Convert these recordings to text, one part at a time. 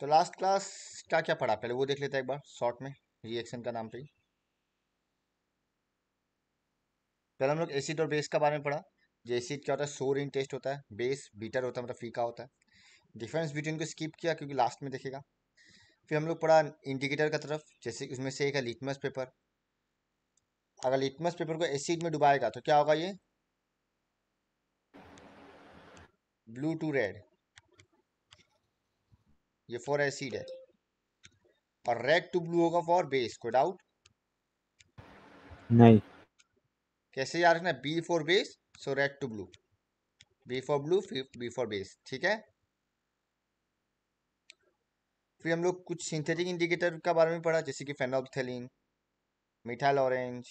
तो last class क्या क्या पढ़ा पहले वो देख लेते हैं एक बार शॉर्ट में रिएक्शन का नाम ही पहले हम लोग एसिड और बेस का बारे में पढ़ा जो एसिड क्या होता है सोर इन टेस्ट होता है बेस बीटर होता है मतलब फीका होता है डिफरेंस बिटवीन को स्किप किया क्योंकि लास्ट में देखेगा फिर हम लोग पढ़ा इंडिकेटर का तरफ जैसे उसमें से एक है लिटमस पेपर अगर लिटमस पेपर को एसिड में डुबाएगा तो क्या होगा ये ब्लू टू रेड ये फॉर एसिड है और रेड टू ब्लू होगा फॉर बेस कोई डाउट नहीं कैसे याद रखना B for base so red to blue B for blue B for base ठीक है फिर हम लोग कुछ सिंथेटिक इंडिकेटर का बारे में पढ़ा जैसे कि फेनोपथेलिन मिठाल ऑरेंज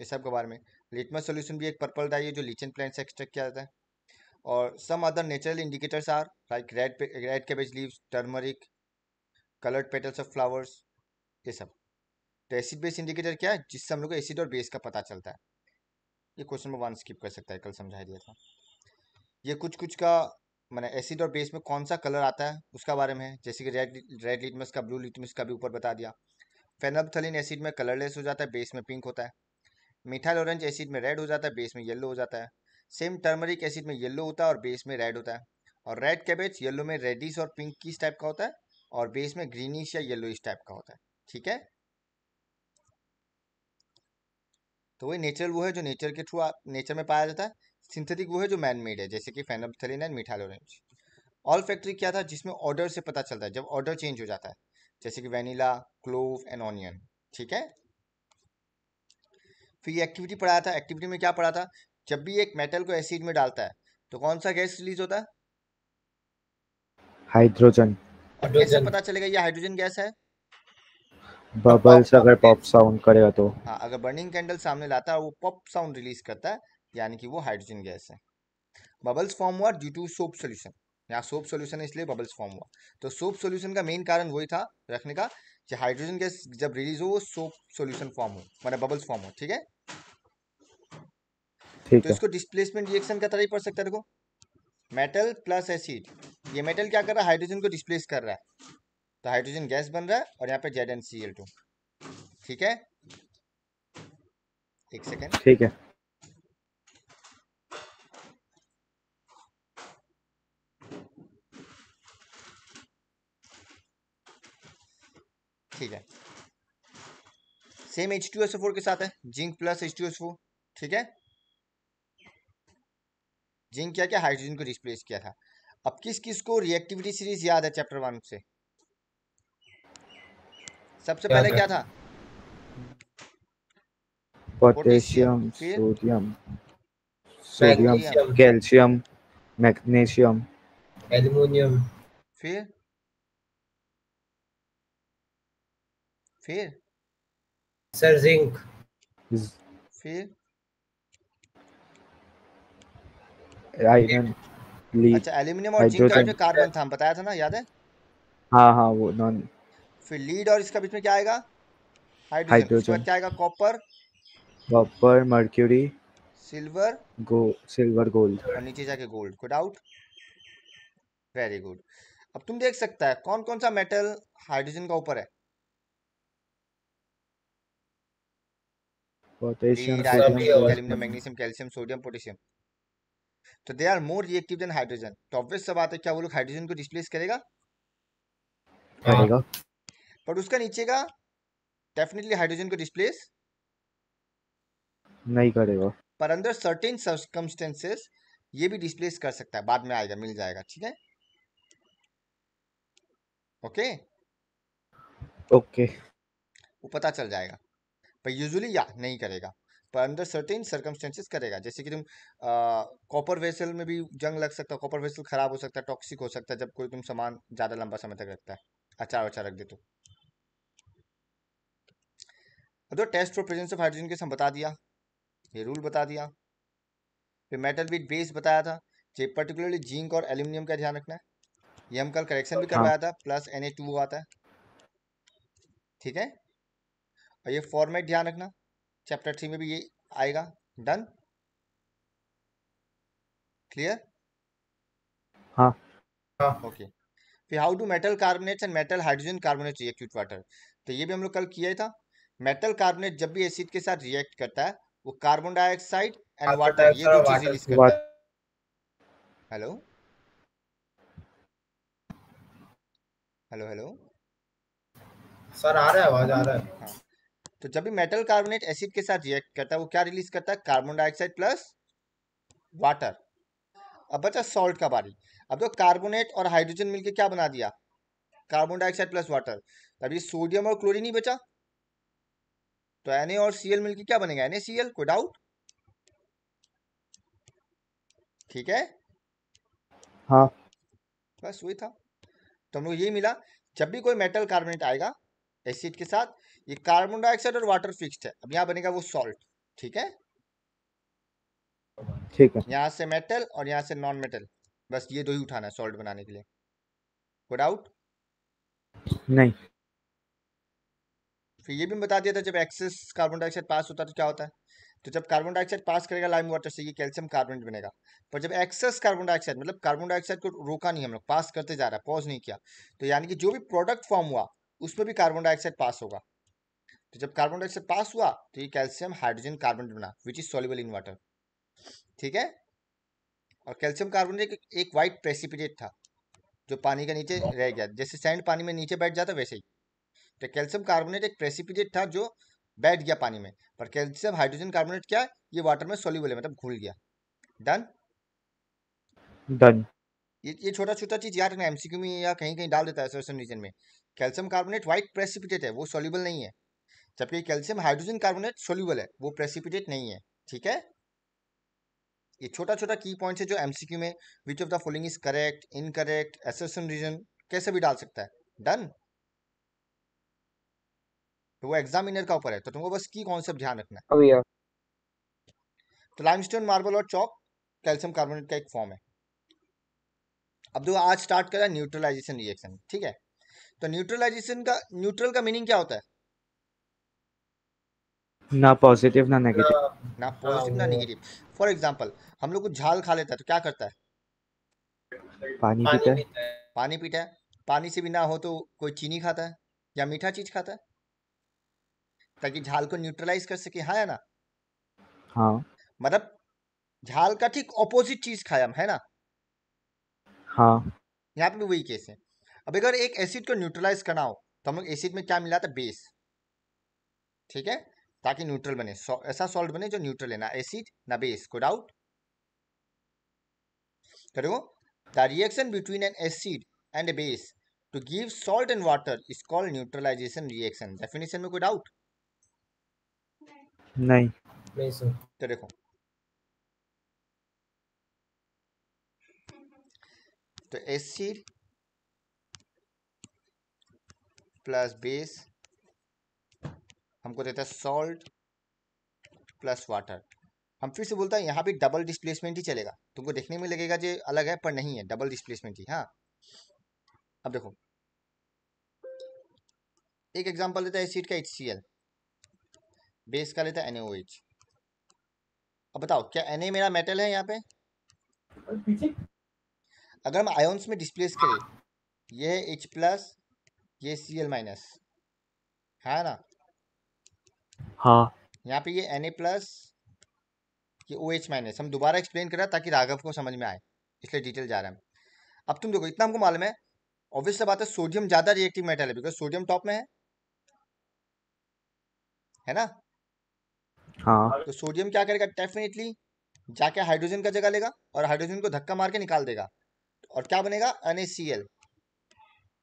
ये सब के बारे में लिटमस सॉल्यूशन भी एक पर्पल डाई है जो लीचन प्लांट से एक्सट्रैक्ट किया जाता है और some other natural indicators are like red red cabbage leaves turmeric coloured petals of flowers ये सब तो एसिड बेस इंडिकेटर क्या है जिससे हम लोग को एसिड और बेस का पता चलता है ये क्वेश्चन में वन स्किप कर सकता है कल समझा दिया था ये कुछ कुछ का मैंने एसिड और बेस में कौन सा कलर आता है उसका बारे में है जैसे कि रेड रेड लिटमस का ब्लू लिटमस का भी ऊपर बता दिया फेनबथलिन एसिड में कलरलेस हो जाता है बेस में पिंक होता है मिथाइल ऑरेंज एसिड में रेड हो जाता है बेस में येलो हो जाता है सेम टर्मरिक एसिड में येलो होता है और बेस में रेड होता है और रेड कैबेज येलो में रेडिश और पिंक किस टाइप का होता है और बेस में ग्रीनिश या येलोइश टाइप का होता है ठीक है तो वही नेचुरल वो है जो नेचर के थ्रू नेचर में पाया जाता है सिंथेटिक वो है जो मैन मेड है जैसे कि phenolphthalein and methyl orange olfactory क्या था जिसमें ऑर्डर से पता चलता है जब ऑर्डर चेंज हो जाता है जैसे कि वेनिला क्लोव एंड ऑनियन ठीक है फिर ये एक्टिविटी पढ़ाया था एक्टिविटी में क्या पढ़ा था जब भी एक मेटल को एसिड में डालता है तो कौन सा गैस रिलीज होता है हाइड्रोजन कैसे पता चलेगा ये हाइड्रोजन गैस है बबल्स अगर पॉप साउंड करेगा तो हाँ अगर बर्निंग कैंडल सामने लाता है वो पॉप साउंड रिलीज करता है यानी कि वो हाइड्रोजन गैस है बबल्स फॉर्म हुआ ड्यू टू सोप सोल्यूशन यहाँ सोप सोल्यूशन है इसलिए बबल्स फॉर्म हुआ तो सोप सोल्यूशन का मेन कारण वही था रखने का कि हाइड्रोजन गैस जब रिलीज हो वो सोप सोल्यूशन फॉर्म हो मतलब बबल्स फॉर्म हो ठीक है तो इसको डिस्प्लेसमेंट रिएक्शन का तरह ही पढ़ सकता है देखो मेटल प्लस एसिड ये मेटल क्या कर रहा है हाइड्रोजन को डिस्प्लेस कर रहा है तो हाइड्रोजन गैस बन रहा है और यहाँ पे Z N C L two ठीक है एक सेकेंड ठीक है ठीक है same H two S O four के साथ है zinc plus H two S four ठीक है जिंक क्या क्या हाइड्रोजन को रिप्लेस किया था अब किस किस को रिएक्टिविटी सीरीज याद है चैप्टर वन से सबसे पहले क्या था potassium sodium sodium calcium magnesium aluminium फिर फिर सर जिंक फिर आयरन ली अच्छा एल्युमिनियम और जिंक का जो कार्बन था हम बताया था ना याद है हाँ हाँ वो नॉन फिर लीड और इसका बीच में क्या आएगा हाइड्रोजन क्या आएगा copper copper mercury silver go silver gold और नीचे जाके gold good out very good अब तुम देख सकता है कौन कौन सा मेटल हाइड्रोजन का ऊपर है potassium aluminium magnesium calcium sodium potassium तो they are more reactive than hydrogen तो ऑब्वियस सा बात है क्या वो लोग हाइड्रोजन को डिस्प्लेस करेगा हाँ। करेगा पर उसका नीचे का डेफिनेटली हाइड्रोजन को डिस्प्लेस नहीं करेगा पर अंदर सर्टेन सर्कमस्टेंसेस ये भी डिस्प्लेस कर सकता है बाद में आएगा मिल जाएगा ठीक है ओके ओके वो पता चल जाएगा पर यूजुअली या नहीं करेगा अंडर सर्टेन सर्कमस्टेंसेस करेगा जैसे कि तुम कॉपर वेसल में भी जंग लग सकता है कॉपर वेसल खराब हो सकता है टॉक्सिक हो सकता है जब कोई तुम सामान ज़्यादा लंबा समय तक रखता है अचार वचार रख दे तो दो test for presence of hydrogen के हम बता दिया ये रूल बता दिया फिर मेटल विथ बेस बताया था जो पर्टिकुलरली जिंक और एल्यूमिनियम का ध्यान रखना है ये हम कल करेक्शन भी करवाया था प्लस एन आता है ठीक है और ये फॉर्मेट ध्यान रखना चैप्टर थ्री में भी ये आएगा डन क्लियर ओके फिर how do metal carbonates and metal hydrogen carbonate react water तो ये भी हम लोग कल किया था मेटल कार्बोनेट जब भी एसिड के साथ रिएक्ट करता है वो कार्बन डाइऑक्साइड एंड वाटर ये अच्छा, दो चीजें रिलीज करता है हेलो हेलो हेलो सर आ रहा है आवाज आ रहा है हाँ तो जब भी मेटल कार्बोनेट एसिड के साथ रिएक्ट करता है वो क्या रिलीज करता है कार्बन डाइऑक्साइड प्लस वाटर अब बचा सॉल्ट का बारी अब तो कार्बोनेट और हाइड्रोजन मिलके क्या बना दिया कार्बन डाइऑक्साइड प्लस वाटर अभी सोडियम और क्लोरीन ही बचा तो एन और सीएल मिलकर क्या बनेगा एन कोई डाउट ठीक है हाँ बस वही था तो हम लोग यही मिला जब भी कोई मेटल कार्बोनेट आएगा एसिड के साथ ये कार्बन डाइऑक्साइड और वाटर फिक्स्ड है अब यहाँ बनेगा वो सॉल्ट ठीक है ठीक है यहाँ से मेटल और यहाँ से नॉन मेटल बस ये दो ही उठाना है सॉल्ट बनाने के लिए कोई डाउट नहीं फिर ये भी बता दिया था जब एक्सेस कार्बन डाइऑक्साइड पास होता है तो क्या होता है तो जब कार्बन डाइऑक्साइड पास करेगा लाइम वाटर से ये कैल्शियम कार्बोनेट बनेगा पर जब एक्सेस कार्बन डाइऑक्साइड मतलब कार्बन डाइऑक्साइड को रोका नहीं हम लोग पास करते जा रहा है पॉज नहीं किया तो यानी कि जो भी प्रोडक्ट फॉर्म हुआ उसमें भी कार्बन डाइऑक्साइड पास होगा तो जब कार्बन डाइऑक्साइड पास हुआ तो ये कैल्शियम हाइड्रोजन कार्बोनेट बना which is soluble in water ठीक है और कैल्शियम कार्बोनेट एक वाइट प्रेसिपिटेट था जो पानी के नीचे रह गया जैसे सैंड पानी में नीचे बैठ जाता वैसे ही तो कैल्शियम कार्बोनेट एक प्रेसिपिटेट था जो बैठ गया पानी में पर कैल्शियम हाइड्रोजन कार्बोनेट क्या है ये वाटर में सोल्यूबल है मतलब घुल गया डन डन ये ये छोटा छोटा चीज याद रखना एमसीक्यू में या कहीं कहीं डाल देता है सोल्यूशन रीजन में कैल्शियम कार्बोनेट व्हाइट प्रेसिपिटेट है वो सोल्यूबल नहीं है जबकि कैल्शियम हाइड्रोजन कार्बोनेट सोल्यूबल है वो प्रेसिपिटेट नहीं है ठीक है ये छोटा छोटा की पॉइंट है जो एमसीक्यू में which of the following is correct incorrect assertion reason कैसे भी डाल सकता है डन तो वो एग्जामिनर का ऊपर है तो तुमको बस की कॉन्सेप्ट ध्यान रखना है हाँ। तो लाइमस्टोन मार्बल और चौक कैल्शियम कार्बोनेट का एक फॉर्म है अब देखो आज स्टार्ट करा न्यूट्रलाइजेशन रिएक्शन ठीक है तो न्यूट्रलाइजेशन का न्यूट्रल का मीनिंग क्या होता है ना पॉजिटिव ना नेगेटिव ना पॉजिटिव ना नेगेटिव फॉर एग्जांपल हम लोग कुछ झाल खा लेता है तो क्या करता है पानी पीता है पानी पीता है पानी से भी ना हो तो कोई चीनी खाता है या मीठा चीज खाता है ताकि झाल को न्यूट्रलाइज कर सके हाँ या ना हाँ मतलब झाल का ठीक ऑपोजिट चीज खाया हम है ना हाँ यहाँ पे भी वही केस है अब अगर एक एसिड को न्यूट्रलाइज करना हो तो हम लोग एसिड में क्या मिलाते बेस ठीक है ताकि न्यूट्रल बने ऐसा सॉल्ट बने जो न्यूट्रल है ना एसिड ना बेस को डाउट करो the reaction between an acid and a base to give salt and water is called neutralisation reaction definition में कोई डाउट नहीं नहीं सर तो देखो तो एसिड प्लस बेस हमको देता है सॉल्ट प्लस वाटर हम फिर से बोलता है यहाँ भी डबल डिस्प्लेसमेंट ही चलेगा तुमको देखने में लगेगा जो अलग है पर नहीं है डबल डिस्प्लेसमेंट ही हाँ अब देखो एक एग्जांपल देता है एसिड का एच बेस का लेता है एन अब बताओ क्या एन मेरा मेटल है यहाँ पे अगर हम आयोन्स में डिस्प्लेस करें यह है एच प्लस ये सी एल माइनस है ना हाँ यहाँ पे ये एन ए प्लस ये ओ एच माइनस हम दोबारा एक्सप्लेन कर रहे हैं ताकि राघव को समझ में आए इसलिए डिटेल जा रहे हैं अब तुम देखो इतना हमको मालूम है ऑब्वियसली बात है सोडियम ज़्यादा रिएक्टिव मेटल है बिकॉज सोडियम टॉप में है है ना हाँ तो सोडियम क्या करेगा डेफिनेटली जाके हाइड्रोजन का जगह लेगा और हाइड्रोजन को धक्का मार के निकाल देगा और क्या बनेगा एन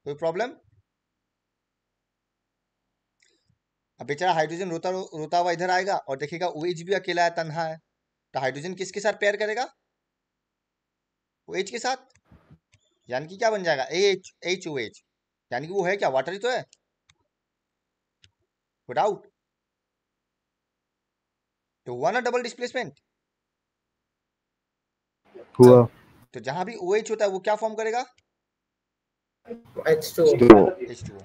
कोई प्रॉब्लम अब बेचारा हाइड्रोजन रोता रोता हुआ इधर आएगा और देखेगा ओ भी अकेला है तनहा है तो हाइड्रोजन किसके साथ पेयर करेगा ओ के साथ यानी कि क्या बन जाएगा एच एच ओ एच यानी कि वो है क्या वाटर ही तो है डाउट तो हुआ ना डबल डिस्प्लेसमेंट हुआ तो जहां भी ओ OH होता है वो क्या फॉर्म करेगा एच टू एच टू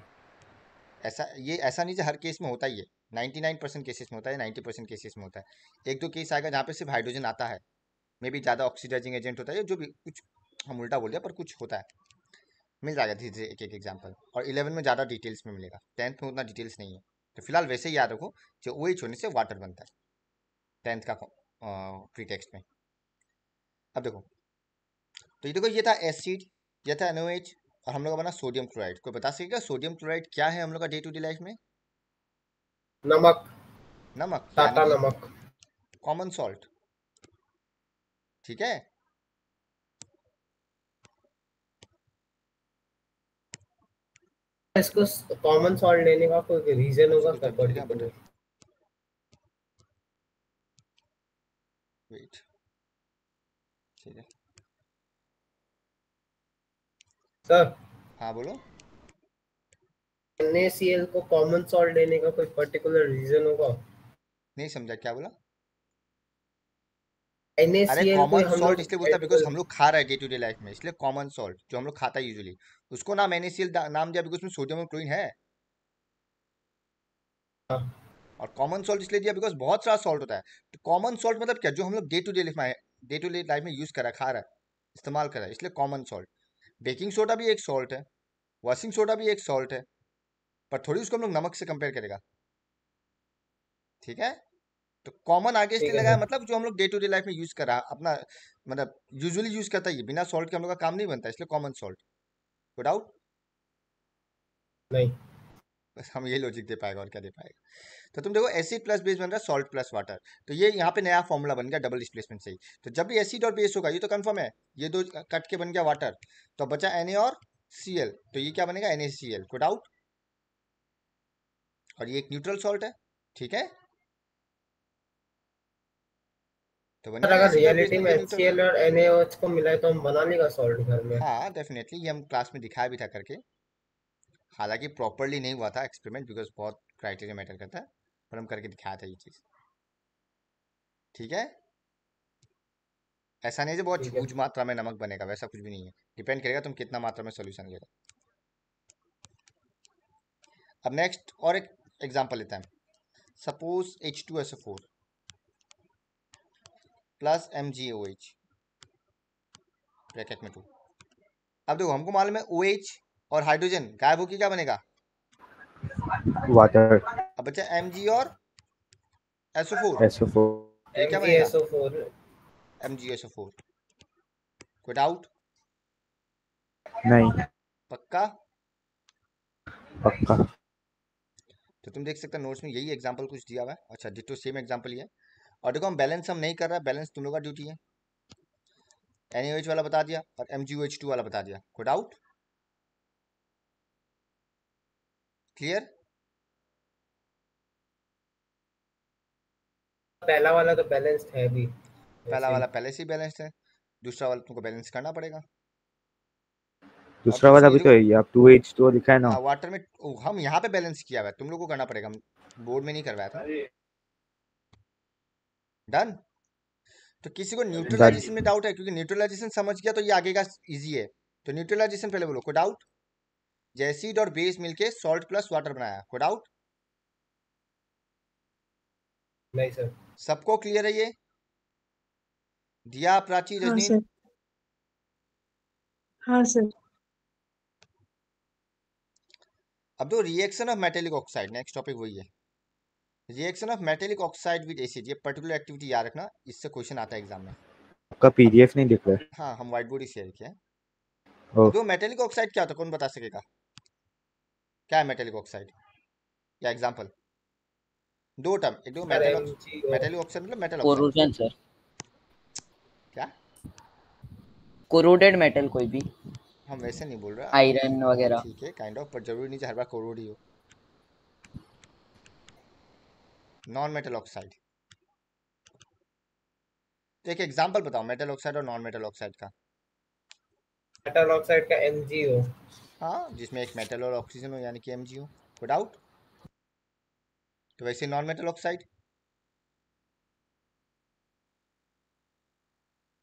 ऐसा ये ऐसा नहीं जो हर केस में होता ही है नाइन्टी नाइन परसेंट केसेस में होता है नाइन्टी परसेंट केसेस में होता है एक दो केस आएगा जहाँ पे सिर्फ हाइड्रोजन आता है मे बी ज़्यादा ऑक्सीडाइजिंग एजेंट होता है जो भी कुछ हम उल्टा बोल दिया पर कुछ होता है मिल जाएगा धीरे धीरे एक एक एग्जाम्पल और इलेवन में ज़्यादा डिटेल्स में मिलेगा टेंथ में उतना डिटेल्स नहीं है तो फिलहाल वैसे ही याद रखो जो ओ एच होने से वाटर बनता है टेंथ का प्री टेक्स्ट में अब देखो तो ये देखो ये था एसिड यह था एच और हम लोग का बना सोडियम क्लोराइड कोई बता सकेगा सोडियम क्लोराइड क्या है हम लोग का डे टू डे लाइफ में नमक नमक टाटा नमक कॉमन सॉल्ट ठीक है इसको कॉमन तो सॉल्ट लेने का कोई रीजन होगा सर हाँ बोलो NaCl को कॉमन सॉल्ट लेने का कोई पर्टिकुलर रीजन होगा नहीं समझा क्या बोला अरे कॉमन सॉल्ट इसलिए बोलता बिकॉज हम लोग खा रहे हैं डे टू डे लाइफ में इसलिए कॉमन सॉल्ट जो हम लोग खाता है यूजुअली उसको नाम NaCl नाम दिया बिकॉज उसमें सोडियम और क्लोरीन है हाँ। और कॉमन सॉल्ट इसलिए दिया बिकॉज बहुत सारा सॉल्ट होता है तो कॉमन सॉल्ट मतलब क्या जो हम लोग डे टू डे लाइफ में डे टू डे लाइफ में यूज कर रहा खा रहा है इस्तेमाल कर रहा है इसलिए कॉमन सॉल्ट बेकिंग सोडा भी एक सॉल्ट है वॉशिंग सोडा भी एक सॉल्ट है पर थोड़ी उसको हम लोग नमक से कंपेयर करेगा ठीक है तो कॉमन आगे इसलिए लगाया मतलब जो हम लोग डे टू डे लाइफ में यूज कर रहा अपना मतलब यूजुअली यूज करता है बिना सॉल्ट के हम लोग का काम नहीं बनता इसलिए कॉमन सॉल्ट नो डाउट नहीं बस हम यही लॉजिक दे पाएगा और क्या दे पाएगा तो तुम देखो एसिड प्लस बेस बन रहा है सॉल्ट प्लस वाटर तो ये यहाँ पे नया फॉर्मूला बन गया डबल डिस्प्लेसमेंट से ही तो जब भी एसिड और बेस होगा ये तो कंफर्म है ये दो कट के बन गया वाटर तो बचा एन और सी तो ये क्या बनेगा एन ए को डाउट और ये एक न्यूट्रल सॉल्ट है ठीक है तो अगर रियलिटी में HCl और NaOH को मिलाए तो हम बना लेगा सॉल्ट घर में हाँ डेफिनेटली ये हम क्लास में दिखाया भी था करके हालांकि प्रॉपरली नहीं हुआ था एक्सपेरिमेंट बिकॉज बहुत क्राइटेरिया मैटर करता है पर करके दिखाया था ये चीज़ ठीक है ऐसा नहीं जो बहुत झूझ मात्रा में नमक बनेगा वैसा कुछ भी नहीं है डिपेंड करेगा तुम कितना मात्रा में सोल्यूशन ले रहे अब नेक्स्ट और एक एग्जाम्पल लेते हैं suppose H two S four plus M G O H bracket में टू अब देखो हमको मालूम है ओ एच और हाइड्रोजन गायब होकर क्या बनेगा वाटर अब बचा एम जी और एसओ फोर एसओ फोर क्या S O four M G S O four कोई डाउट नहीं पक्का पक्का तो तुम देख सकते हो नोट्स में यही एग्जांपल कुछ दिया हुआ है अच्छा डिटो सेम एग्जांपल ही है और देखो हम बैलेंस हम नहीं कर रहा बैलेंस तुम लोग का ड्यूटी है एन वाला बता दिया और एम वाला बता दिया कोई डाउट क्लियर पहला वाला तो बैलेंस्ड है भी पहला वाला पहले से बैलेंस्ड है दूसरा वाला तुमको बैलेंस करना पड़ेगा दूसरा वाला भी तो है आप 2h तो लिखा है ना वाटर हाँ, में हम यहां पे बैलेंस किया हुआ है तुम लोगों को करना पड़ेगा हम बोर्ड में नहीं करवाया था डन तो किसी को न्यूट्रलाइजेशन में डाउट है क्योंकि न्यूट्रलाइजेशन समझ गया तो ये आगे का इजी है तो न्यूट्रलाइजेशन पहले बोलो कोई डाउट जैसिड और बेस मिलके सॉल्ट प्लस वाटर बनाया कोई डाउट नहीं सर सबको क्लियर है ये दिया प्राची हाँ सर, हाँ सर। अब तो reaction of metallic oxide next topic वही है reaction of metallic oxide with acid ये पर्टिकुलर एक्टिविटी याद रखना इससे क्वेश्चन आता है एग्जाम में आपका पीडीएफ नहीं दिख रहा हाँ हम व्हाइट बोर्ड ही शेयर किया है तो मेटेलिक ऑक्साइड क्या होता है कौन बता सकेगा क्या है मेटेलिक ऑक्साइड या एग्जाम्पल दो टर्म एक दो मेटल मेटल ऑप्शन मतलब मेटल कोरोजन सर क्या कोरोडेड मेटल कोई भी हम वैसे नहीं बोल रहा आयरन वगैरह ठीक है काइंड ऑफ पर जरूरी नहीं हर बार कोरोड ही हो नॉन मेटल ऑक्साइड एक एग्जांपल बताओ मेटल ऑक्साइड और नॉन मेटल ऑक्साइड का मेटल ऑक्साइड का एमजीओ हाँ जिसमें एक मेटल और ऑक्सीजन हो यानी कि एमजीओ विदाउट तो वैसे non metal oxide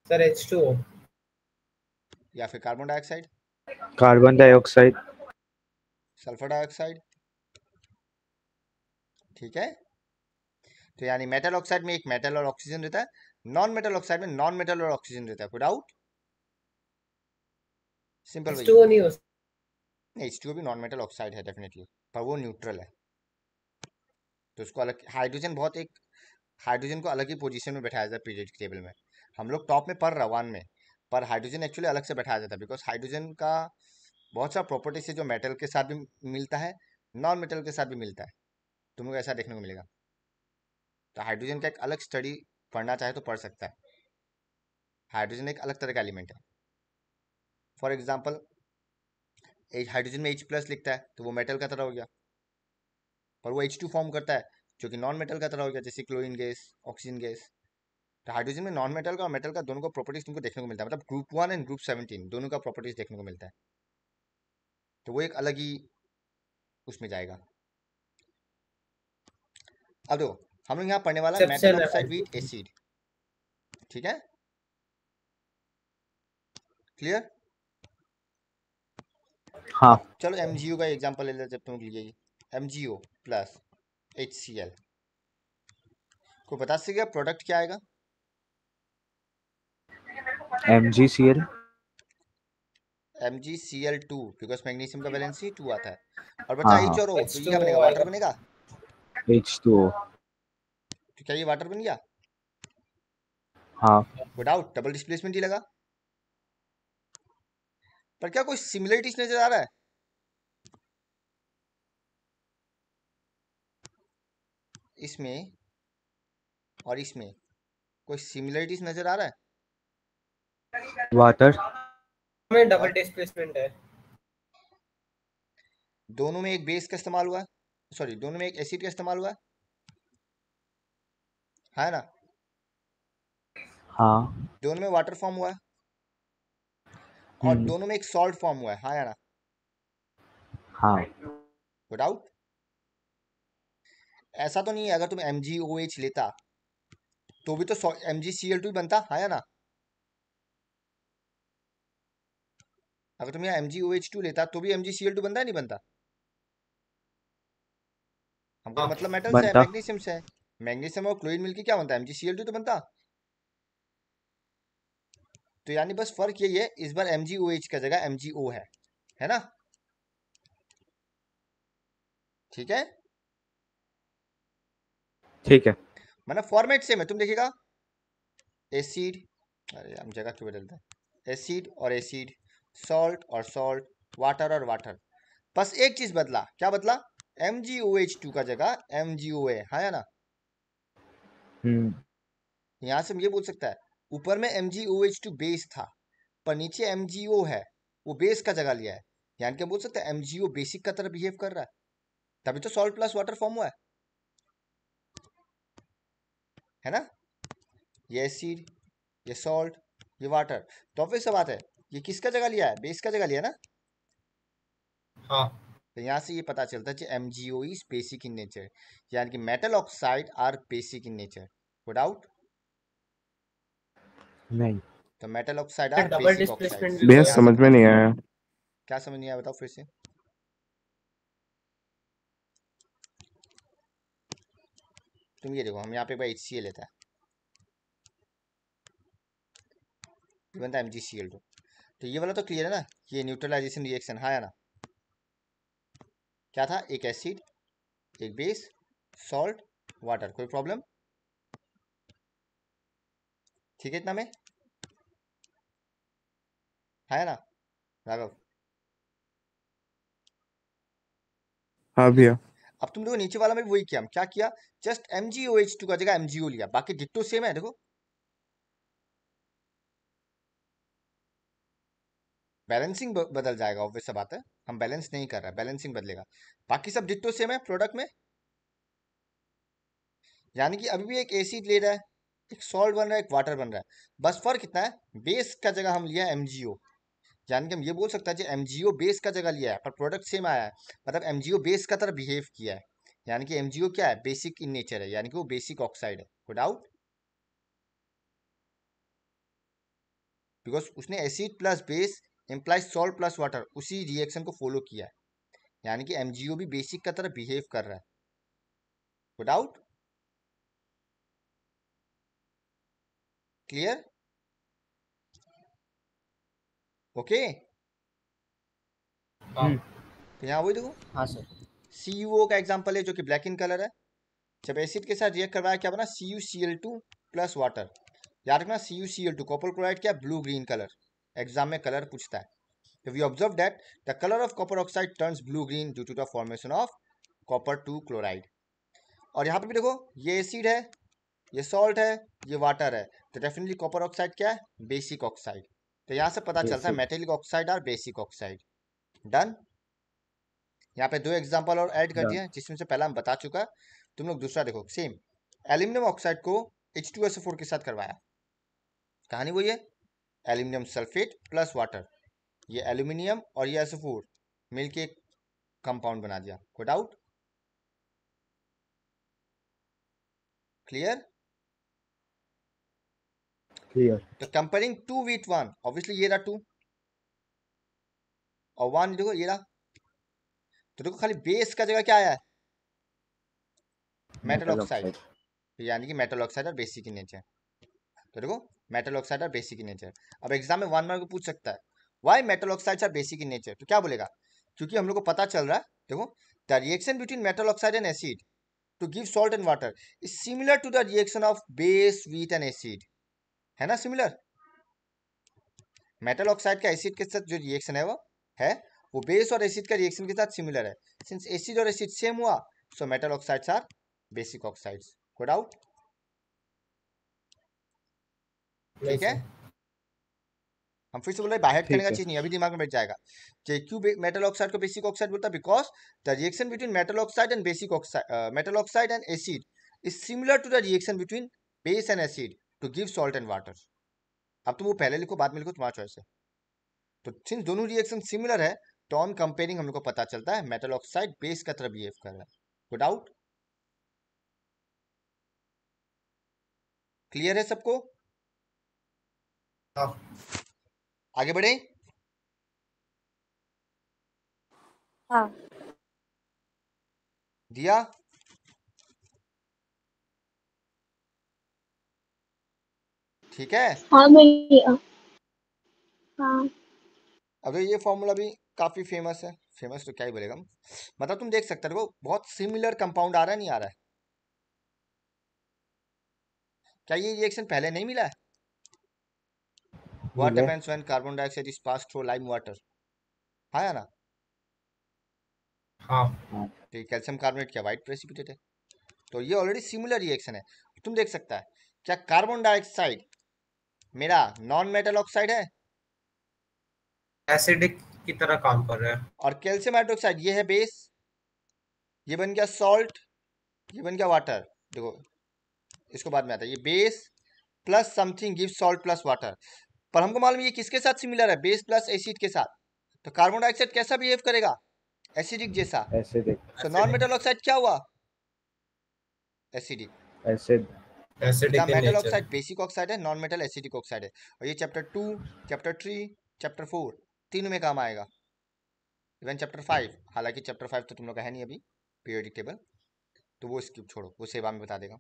sir two या फिर carbon dioxide carbon dioxide sulphur dioxide ठीक है तो यानी मेटल ऑक्साइड में एक मेटल और ऑक्सीजन रहता है नॉन मेटल ऑक्साइड में नॉन मेटल और ऑक्सीजन रहता है कोई डाउट सिंपल नहीं नहीं भी नॉन मेटल ऑक्साइड है डेफिनेटली पर वो न्यूट्रल है तो उसको अलग हाइड्रोजन बहुत एक हाइड्रोजन को अलग ही पोजीशन में बैठाया जाता है पीरियड टेबल में हम लोग टॉप में पर रवान में पर हाइड्रोजन एक्चुअली अलग से बैठाया जाता है बिकॉज हाइड्रोजन का बहुत सारा प्रॉपर्टीज है जो मेटल के साथ भी मिलता है नॉन मेटल के साथ भी मिलता है तुम्हें ऐसा देखने को मिलेगा तो हाइड्रोजन का एक अलग स्टडी पढ़ना चाहे तो पढ़ सकता है हाइड्रोजन एक अलग तरह का एलिमेंट है फॉर एग्जाम्पल हाइड्रोजन में एच प्लस लिखता है तो वो मेटल का तरह हो गया पर वो एच टू फॉर्म करता है जो कि नॉन मेटल का तरह हो गया जैसे क्लोरीन गैस ऑक्सीजन गैस तो हाइड्रोजन में नॉन मेटल का और मेटल का दोनों का प्रॉपर्टीज तुमको देखने को मिलता है मतलब group one and group seventeen दोनों का प्रॉपर्टीज देखने को मिलता है तो वो एक अलग ही उसमें जाएगा अब दो हम लोग यहाँ पढ़ने वाला मेटल ऑक्साइड विद एसिड ठीक है क्लियर हाँ चलो एमजीओ का एग्जांपल ले लेते जब तुम लीजिए M G O plus H C L को बता सकेगा प्रोडक्ट क्या आएगा M G C L M G C L two because magnesium का बैलेंस ही टू आता है और बच्चा एच और ओ तो ये क्या बनेगा वाटर बनेगा एच टू तो क्या ये वाटर बन गया हाँ विदाउट डबल डिस्प्लेसमेंट ही लगा पर क्या कोई सिमिलरिटीज नजर आ रहा है इसमें और इसमें कोई सिमिलरिटीज नजर आ रहा है वाटर में डबल डिस्प्लेसमेंट है दोनों में एक बेस का इस्तेमाल हुआ सॉरी दोनों में एक एसिड का इस्तेमाल हुआ है ना हाँ दोनों में वाटर फॉर्म हुआ और हम्म। दोनों में एक सॉल्ट फॉर्म हुआ है हाँ या ना हाँ डाउट ऐसा तो नहीं है अगर तुम एम जी ओ एच लेता तो भी तो M G C L two बनता है हाँ या ना अगर तुम यहाँ M G O H two लेता तो भी M G C L two बनता है नहीं बनता हमको आ, तो हाँ, मतलब मेटल है मैग्नीशियम से मैग्नीशियम और क्लोरीन मिलके क्या बनता है M G C L two तो बनता तो यानी बस फर्क यही है इस बार एम जी ओ एच का जगह एम जी ओ है है ना ठीक है ठीक है मतलब फॉर्मेट सेम है तुम देखिएगा एसिड अरे हम जगह क्यों बदलते हैं एसिड और एसिड सॉल्ट और सॉल्ट वाटर और वाटर बस एक चीज बदला क्या बदला M G O H two का जगह एम जी ओ ए है ना हम्म। यहाँ से हम ये बोल सकता है ऊपर में M G O H two base था पर नीचे एम जी ओ है वो बेस का जगह लिया है यानी क्या बोल सकते हैं एम जी ओ बेसिक का तरह बिहेव कर रहा है तभी तो सॉल्ट प्लस वाटर फॉर्म हुआ है है ना ये एसिड ये सॉल्ट ये वाटर तो ऑब्वियस बात है ये किसका जगह लिया है बेस का जगह लिया ना हाँ तो यहाँ से ये पता चलता है कि M G O is basic in nature यानी कि metal oxide are basic in nature वो डाउट नहीं तो metal oxide are basic oxide समझ में नहीं आया क्या समझ नहीं आया बताओ फिर से तुम ये देखो हम यहाँ पे एक बार एच सी एल लेता है बनता है M G C L two तो ये वाला तो क्लियर है ना ये न्यूट्रलाइजेशन रिएक्शन हाँ है ना क्या था एक एसिड एक बेस सॉल्ट वाटर कोई प्रॉब्लम ठीक है इतना में है हाँ ना राघव हाँ भैया अब तुम देखो नीचे वाला में वही किया हम क्या किया just M G O H two का जगह एम जी ओ लिया बाकी डिट्टो सेम है देखो बैलेंसिंग बदल जाएगा ऑब्वियस बात है हम बैलेंस नहीं कर रहे बैलेंसिंग बदलेगा बाकी सब डिटो सेम है प्रोडक्ट में यानी कि अभी भी एक एसिड ले रहा है एक सॉल्ट बन रहा है एक वाटर बन रहा है बस फर्क कितना है बेस का जगह हम लिया एम जी ओ यानी कि हम ये बोल सकते हैं जो एम जी ओ बेस का जगह लिया है पर प्रोडक्ट सेम आया है मतलब एम बेस का तरह बिहेव किया है यानी कि एम क्या है बेसिक इन नेचर है यानी कि वो बेसिक ऑक्साइड है कोई डाउट बिकॉज उसने acid plus base implies salt plus water उसी रिएक्शन को फॉलो किया है यानी कि एम भी बेसिक का तरह बिहेव कर रहा है कोई डाउट क्लियर ओके हाँ। हम्म। तो यहाँ वही देखो हाँ सर सी का एग्जाम्पल है जो कि ब्लैक इन कलर है जब एसिड के साथ रिएक्ट करवाया क्या बना C U C L two plus water याद रखना C U C L two copper chloride क्या ब्लू ग्रीन कलर एग्जाम में कलर पूछता है तो we observe that the colour of copper oxide turns blue green due to the formation of copper two chloride और यहाँ पर भी देखो ये एसिड है ये सॉल्ट है ये वाटर है तो डेफिनेटली कॉपर ऑक्साइड क्या है बेसिक ऑक्साइड तो यहाँ से पता चलता है मेटेलिक ऑक्साइड और बेसिक ऑक्साइड डन यहाँ पे दो एग्जाम्पल और ऐड कर दिए जिसमें से पहला हम बता चुका तुम लोग दूसरा देखो सेम एल्यूमिनियम ऑक्साइड को एच टू एस फोर के साथ करवाया कहानी वो ये एल्यूमिनियम सल्फेट प्लस वाटर ये एल्यूमिनियम और ये एस फोर मिल के कंपाउंड बना दिया कोई डाउट क्लियर Clear. तो comparing to with one obviously ये रहा टू और वन देखो ये रहा तो देखो खाली बेस का जगह क्या आया है मेटल ऑक्साइड यानी कि मेटल ऑक्साइड और बेसिक इन नेचर तो देखो मेटल ऑक्साइड और बेसिक इन नेचर अब एग्जाम में वन मार्क को पूछ सकता है why metal oxide are basic in nature तो क्या बोलेगा क्योंकि हम लोग को पता चल रहा है देखो the reaction between metal oxide and acid to give salt and water is similar to the reaction of base with an acid है ना सिमिलर मेटल ऑक्साइड का एसिड के साथ जो रिएक्शन है वो है वो बेस और एसिड का रिएक्शन के साथ सिमिलर है सिंस एसिड और एसिड सेम हुआ so metal oxides are basic oxides को डाउट ठीक है हम फिर से बोल रहे बाहर करने का चीज नहीं अभी दिमाग में बैठ जाएगा जे क्यों मेटल ऑक्साइड को बेसिक ऑक्साइड बोलता because the reaction between metal oxide and basic oxide metal oxide and acid is similar to the reaction between base and acid to give salt and water अब तुम वो पहले लिखो बाद में लिखो तुम्हारा चॉइस है तो सिंस दोनों रिएक्शन सिमिलर है तो ऑन कंपेयरिंग हम लोग को पता चलता है मेटल ऑक्साइड बेस का तरह बिहेव कर रहा है गुड डाउट क्लियर है सबको हाँ। आगे बढ़े हाँ। दिया ठीक है हाँ हाँ। अब ये फॉर्मूला भी काफी फेमस है फेमस तो क्या ही बोलेगा मतलब तुम देख सकते हो बहुत सिमिलर कंपाउंड आ रहा है नहीं आ रहा है क्या ये रिएक्शन पहले नहीं मिला है वाटर मैं स्वयं carbon dioxide is pass through lime water है ना हाँ तो ये कैल्शियम कार्बोनेट क्या वाइट प्रेसिपिटेट है तो ये ऑलरेडी सिमिलर रिएक्शन है तुम देख सकता है क्या कार्बन डाइऑक्साइड मेरा नॉन मेटल ऑक्साइड है एसिडिक की तरह काम कर रहा है और कैल्शियम हाइड्रोक्साइड ये है बेस ये बन गया सॉल्ट ये बन गया वाटर देखो इसको बाद में आता है ये base plus something give salt plus water पर हमको मालूम ये किसके साथ सिमिलर है बेस प्लस एसिड के साथ तो कार्बन डाइऑक्साइड कैसा बिहेव करेगा एसिडिक जैसा एसिडिक तो नॉन मेटल ऑक्साइड क्या हुआ acidic acid acidic metal oxide basic oxide है नॉन मेटल एसिडिक ऑक्साइड है और ये chapter two chapter three chapter four तीनों में काम आएगा इवन चैप्टर फाइव हालांकि चैप्टर फाइव तो तुम लोग का है नहीं अभी पीरियडिक टेबल तो वो स्किप छोड़ो वो सेवा में बता देगा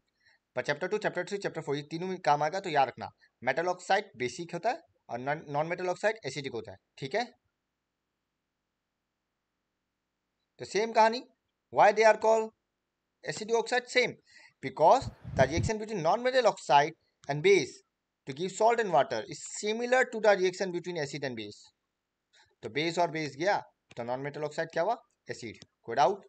पर chapter two chapter three chapter four ये तीनों में काम आएगा तो याद रखना मेटल ऑक्साइड बेसिक होता है और नॉन मेटल ऑक्साइड एसिडिक होता है ठीक है तो सेम कहानी why they are call acidic oxide same because The reaction between non-metal oxide and base to give salt and water is similar to the reaction between acid and base. तो base और base गया तो non metal oxide क्या हुआ acid कोई doubt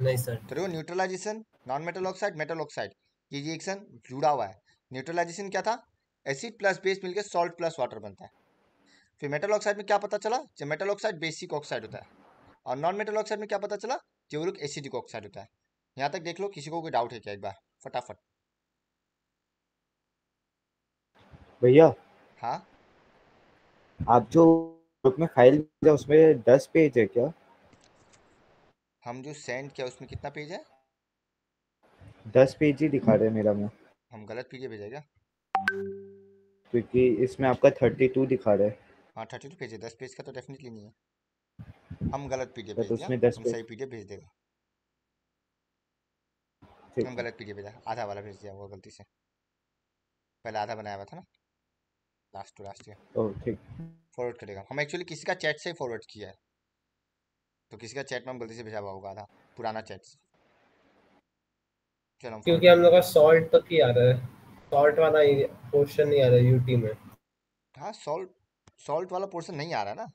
नहीं sir तो neutralisation non metal oxide metal oxide ये रिएक्शन जुड़ा हुआ है न्यूट्रलाइजेशन क्या था एसिड प्लस बेस मिलकर सॉल्ट प्लस वाटर बनता है फिर मेटल ऑक्साइड में क्या पता चला जब मेटल ऑक्साइड बेसिक ऑक्साइड होता है और नॉन मेटल ऑक्साइड में क्या पता चला ट्यूरिक एसिडिक ऑक्साइड होता है यहाँ तक देख लो किसी को कोई डाउट है क्या एक बार फटाफट भैया हाँ आप जो बुक में फाइल भेजा उसमें दस पेज है क्या हम जो सेंड किया उसमें कितना पेज है दस पेज ही दिखा रहे मेरा में हम गलत पेज भेजा क्या क्योंकि इसमें आपका थर्टी टू दिखा रहे है हाँ थर्टी टू पेज है दस पेज का तो डेफिनेटली नहीं है हम गलत पीडीएफ भेज दिया हम सही पीडीएफ भेज देगा हम गलत पीडीएफ भेजा आधा वाला भेज दिया वो गलती से पहले आधा बनाया हुआ था ना लास्ट टू लास्ट ईयर ठीक फॉरवर्ड करेगा हम एक्चुअली किसी का चैट से फॉरवर्ड किया है तो किसी का चैट में हम गलती से भेजा हुआ होगा आधा पुराना चैट से चलो क्योंकि हम लोग का सॉल्ट तक ही आ रहा है सॉल्ट वाला पोर्शन नहीं आ रहा यूटी में हाँ सॉल्ट सॉल्ट वाला पोर्शन नहीं आ रहा ना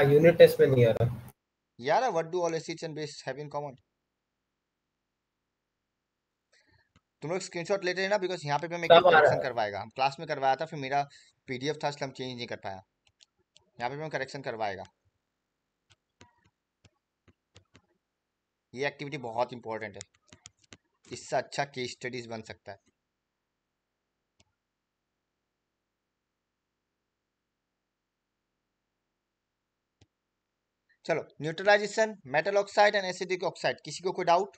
हाँ यूनिट टेस्ट में नहीं आ रहा यार what do all acids and base have in common तुम लोग स्क्रीनशॉट लेते हैं ना बिकॉज यहां पे मैं करेक्शन करवाएगा हम क्लास में करवाया था फिर मेरा पीडीएफ था इसलिए हम चेंज नहीं कर पाया यहां पे मैं करेक्शन करवाएगा ये एक्टिविटी बहुत इंपॉर्टेंट है इससे अच्छा केस स्टडीज बन सकता है चलो neutralisation metal oxide and acidic oxide किसी को कोई डाउट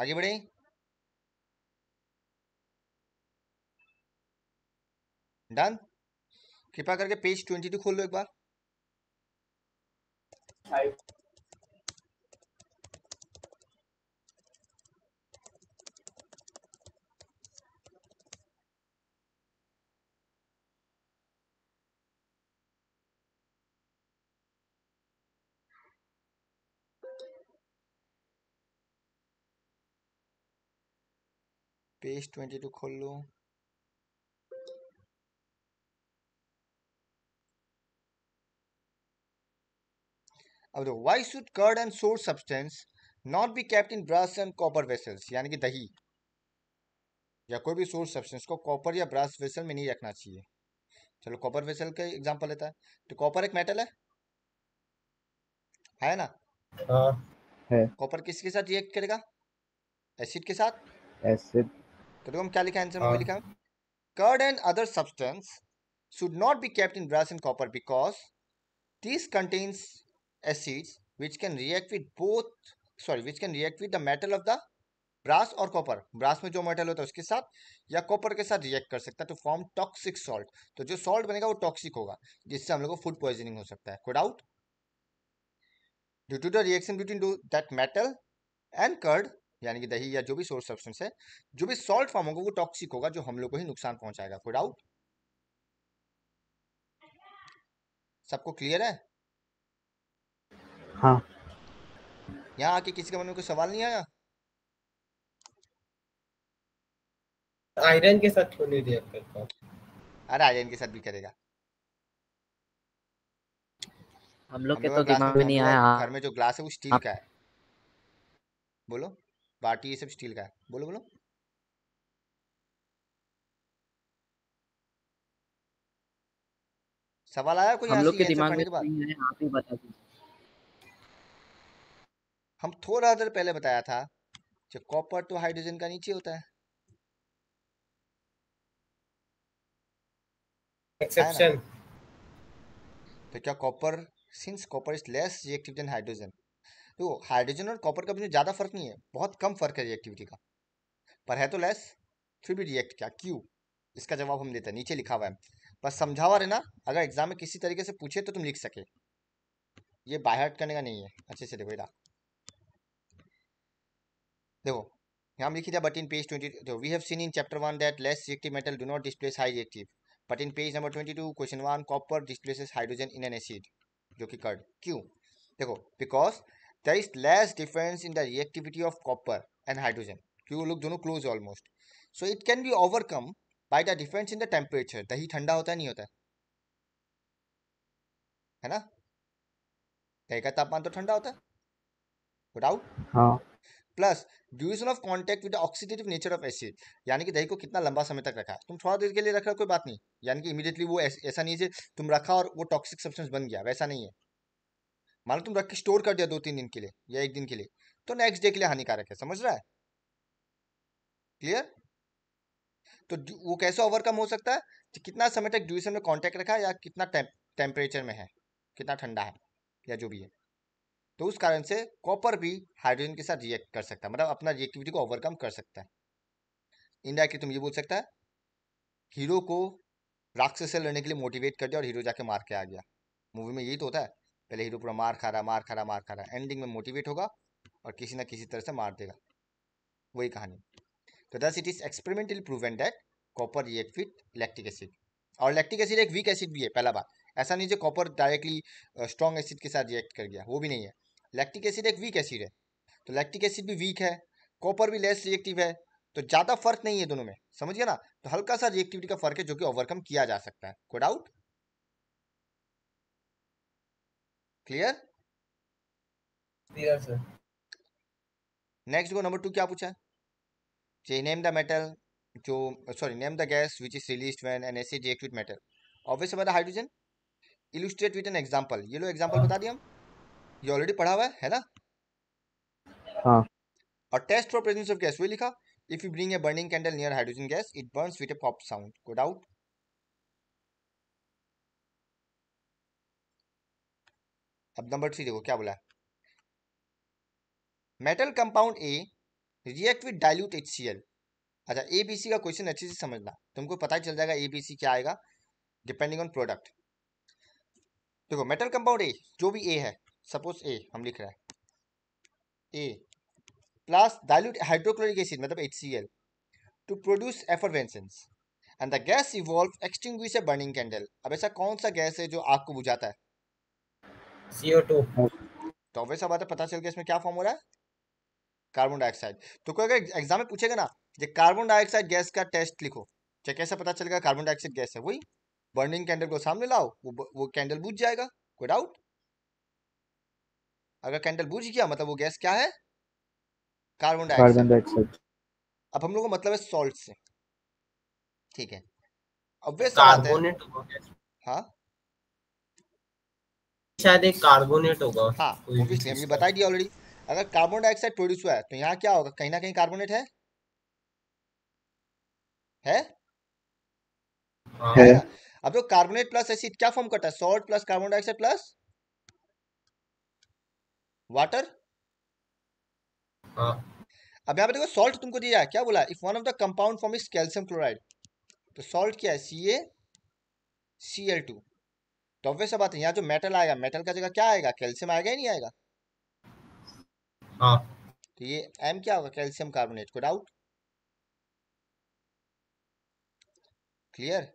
आगे बढ़े डन कृपा करके पेज ट्वेंटी टू खोल लो एक बार पेज ट्वेंटी टू खोल लूँ अब देखो why should curd and sour substance not be kept in brass and copper vessels यानी कि दही या कोई भी सोर्स सब्सटेंस को कॉपर या ब्रास वेसल में नहीं रखना चाहिए चलो कॉपर वेसल का एग्जांपल लेता है तो कॉपर एक मेटल है है ना आ, हाँ। है कॉपर किसके साथ रिएक्ट करेगा एसिड के साथ एसिड तो देखो हम क्या लिखा आंसर में हाँ। लिखा curd and other substance should not be kept in brass and copper because this contains acids which can react with both sorry which can react with the metal of the brass और copper brass में जो metal होता है उसके साथ या copper के साथ रिएक्ट कर सकता है टू फॉर्म टॉक्सिक सॉल्ट तो जो सॉल्ट बनेगा वो टॉक्सिक होगा जिससे हम लोग को फूड पॉइजनिंग हो सकता है कोई doubt due to the reaction between do that metal and curd यानी कि दही या जो भी सोर्स सब्सटेंस है जो भी सॉल्ट फॉर्म होगा वो टॉक्सिक होगा जो हम लोग को ही नुकसान पहुंचाएगा कोई डाउट सबको क्लियर है हाँ यहाँ आके किसी के मन में कोई सवाल नहीं आया आयरन के साथ क्यों नहीं रिएक्ट करता अरे आयरन के साथ भी करेगा हम लोग के तो दिमाग में नहीं आया घर में जो ग्लास है वो स्टील का है बोलो बाटी ये सब स्टील का है बोलो बोलो सवाल आया कोई हम लोग के दिमाग में आप ही बता हम थोड़ा देर पहले बताया था कि कॉपर तो हाइड्रोजन का नीचे होता है एक्सेप्शन तो क्या copper since copper is less reactive than hydrogen तो हाइड्रोजन और कॉपर का भी तो ज़्यादा फर्क नहीं है बहुत कम फर्क है रिएक्टिविटी का पर है तो लेस फिर भी रिएक्ट क्या क्यू इसका जवाब हम देते हैं नीचे लिखा हुआ है बस समझा हुआ रहना अगर एग्जाम में किसी तरीके से पूछे तो तुम लिख सके ये बाहर करने का नहीं है अच्छे से देखो बेटा देखो यहाँ लिखी था but in page twenty we have seen in chapter one that less reactive metal do not displace high reactive but in page number twenty two question one copper displaces hydrogen in an acid जो कि curd क्यों देखो because there is less difference in the reactivity of copper and hydrogen. क्योंकि लोग दोनों close almost so it can be overcome by the difference in the temperature दही ठंडा होता है नहीं होता है है ना दही का तापमान तो ठंडा होता है doubt plus duration of contact with oxidative nature of acid यानी कि दही को कितना लंबा समय तक रखा तुम थोड़ा देर के लिए रख रहे हो कोई बात नहीं यानी कि इमीडिएटली वो ऐसा नहीं है तुम रखा और वो टॉक्सिक सब्सटेंस बन गया वैसा नहीं है मानो तुम रख के स्टोर कर दिया दो तीन दिन के लिए या एक दिन के लिए तो नेक्स्ट डे के लिए हानिकारक है समझ रहा है क्लियर तो वो कैसे ओवरकम हो सकता है कि कितना समय तक ड्यूरेशन में कांटेक्ट रखा है या कितना टेम्परेचर में है कितना ठंडा है या जो भी है तो उस कारण से कॉपर भी हाइड्रोजन के साथ रिएक्ट कर सकता है मतलब अपना रिएक्टिविटी को ओवरकम कर सकता है इनडायरेक्टली तुम ये बोल सकता है हीरो को राक्षस से लड़ने के लिए मोटिवेट कर दिया और हीरो जाके मार के आ गया मूवी में यही तो होता है पहले हीरो तो पूरा मार खा रहा मार खा रहा मार खा रहा एंडिंग में मोटिवेट होगा और किसी ना किसी तरह से मार देगा वही कहानी तो thus it is experimentally proven that copper react with lactic acid और लैक्टिक एसिड एक वीक एसिड भी है पहला बात ऐसा नहीं जो कॉपर डायरेक्टली स्ट्रॉन्ग एसिड के साथ रिएक्ट कर गया वो भी नहीं है लैक्टिक एसिड एक वीक एसिड है तो लैक्टिक एसिड भी वीक है कॉपर भी लेस रिएक्टिव है तो ज़्यादा फर्क नहीं है दोनों में गया ना तो हल्का सा रिएक्टिविटी का फर्क है जो कि ओवरकम किया जा सकता है कोई doubt clear next go number two क्या पूछा है नेम द मेटल जो sorry name the gas which is release when an acid with metal obvious बता hydrogen illustrate with an example ये लो एग्जाम्पल बता दिया हम ये ऑलरेडी पढ़ा हुआ है ना हाँ और test for presence of gas वही लिखा if you bring a burning candle near hydrogen gas it burns with a pop sound को डाउट अब नंबर थ्री देखो क्या बोला metal compound A react with dilute H अच्छा ए बी सी का question अच्छे से समझना तुमको पता ही चल जाएगा ए बी सी क्या आएगा डिपेंडिंग ऑन प्रोडक्ट देखो मेटल कंपाउंड ए जो भी ए है सपोज ए हम लिख रहे हैं A plus dilute hydrochloric acid मतलब H C L to produce effervescence and the gas evolve extinguish burning candle अब ऐसा कौन सा गैस है जो आग को बुझाता है CO2 तो वैसा बात है पता चल गया इसमें क्या फॉर्म हो रहा है कार्बन डाइऑक्साइड तो कोई अगर एग्जाम में पूछेगा ना ये कार्बन डाइऑक्साइड गैस का टेस्ट लिखो चाहे कैसे पता चलेगा कार्बन डाइऑक्साइड गैस है वही बर्निंग कैंडल को सामने लाओ वो वो कैंडल बुझ जाएगा कोई डाउट अगर कैंडल बुझ गया मतलब वो गैस क्या है कार्बन डाइऑक्साइड अब हम लोग का मतलब है सॉल्ट से ठीक है अब बात है हाँ शायद एक कार्बोनेट होगा हाँ बताई बता दिया ऑलरेडी अगर कार्बन डाइऑक्साइड प्रोड्यूस हुआ है तो यहाँ क्या होगा कहीं ना कहीं कार्बोनेट है है हाँ। है अब जो कार्बोनेट प्लस एसिड क्या फॉर्म करता है salt plus carbon dioxide plus water अब यहाँ पे देखो सॉल्ट तुमको दिया है क्या बोला if one of the compound form is calcium chloride तो सॉल्ट क्या है C A C L two तो ऑब्वियस बात है यहाँ जो मेटल आएगा मेटल का जगह क्या आएगा कैल्शियम आएगा ही नहीं आएगा हाँ तो ये एम क्या होगा कैल्शियम कार्बोनेट को डाउट क्लियर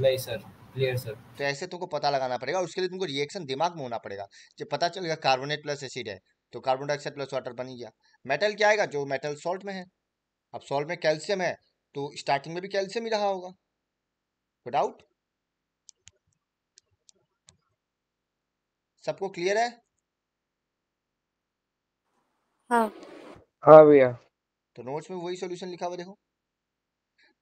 नहीं सर क्लियर सर तो ऐसे तुमको पता लगाना पड़ेगा उसके लिए तुमको रिएक्शन दिमाग में होना पड़ेगा जब पता चलेगा कार्बोनेट प्लस एसिड है तो कार्बन डाइऑक्साइड प्लस वाटर बन गया मेटल क्या आएगा जो मेटल सॉल्ट में है अब सॉल्ट में कैल्शियम है तो स्टार्टिंग में भी कैल्शियम ही रहा होगा तो डाउट सबको क्लियर है हाँ हाँ भैया तो नोट्स में वही सॉल्यूशन लिखा हुआ देखो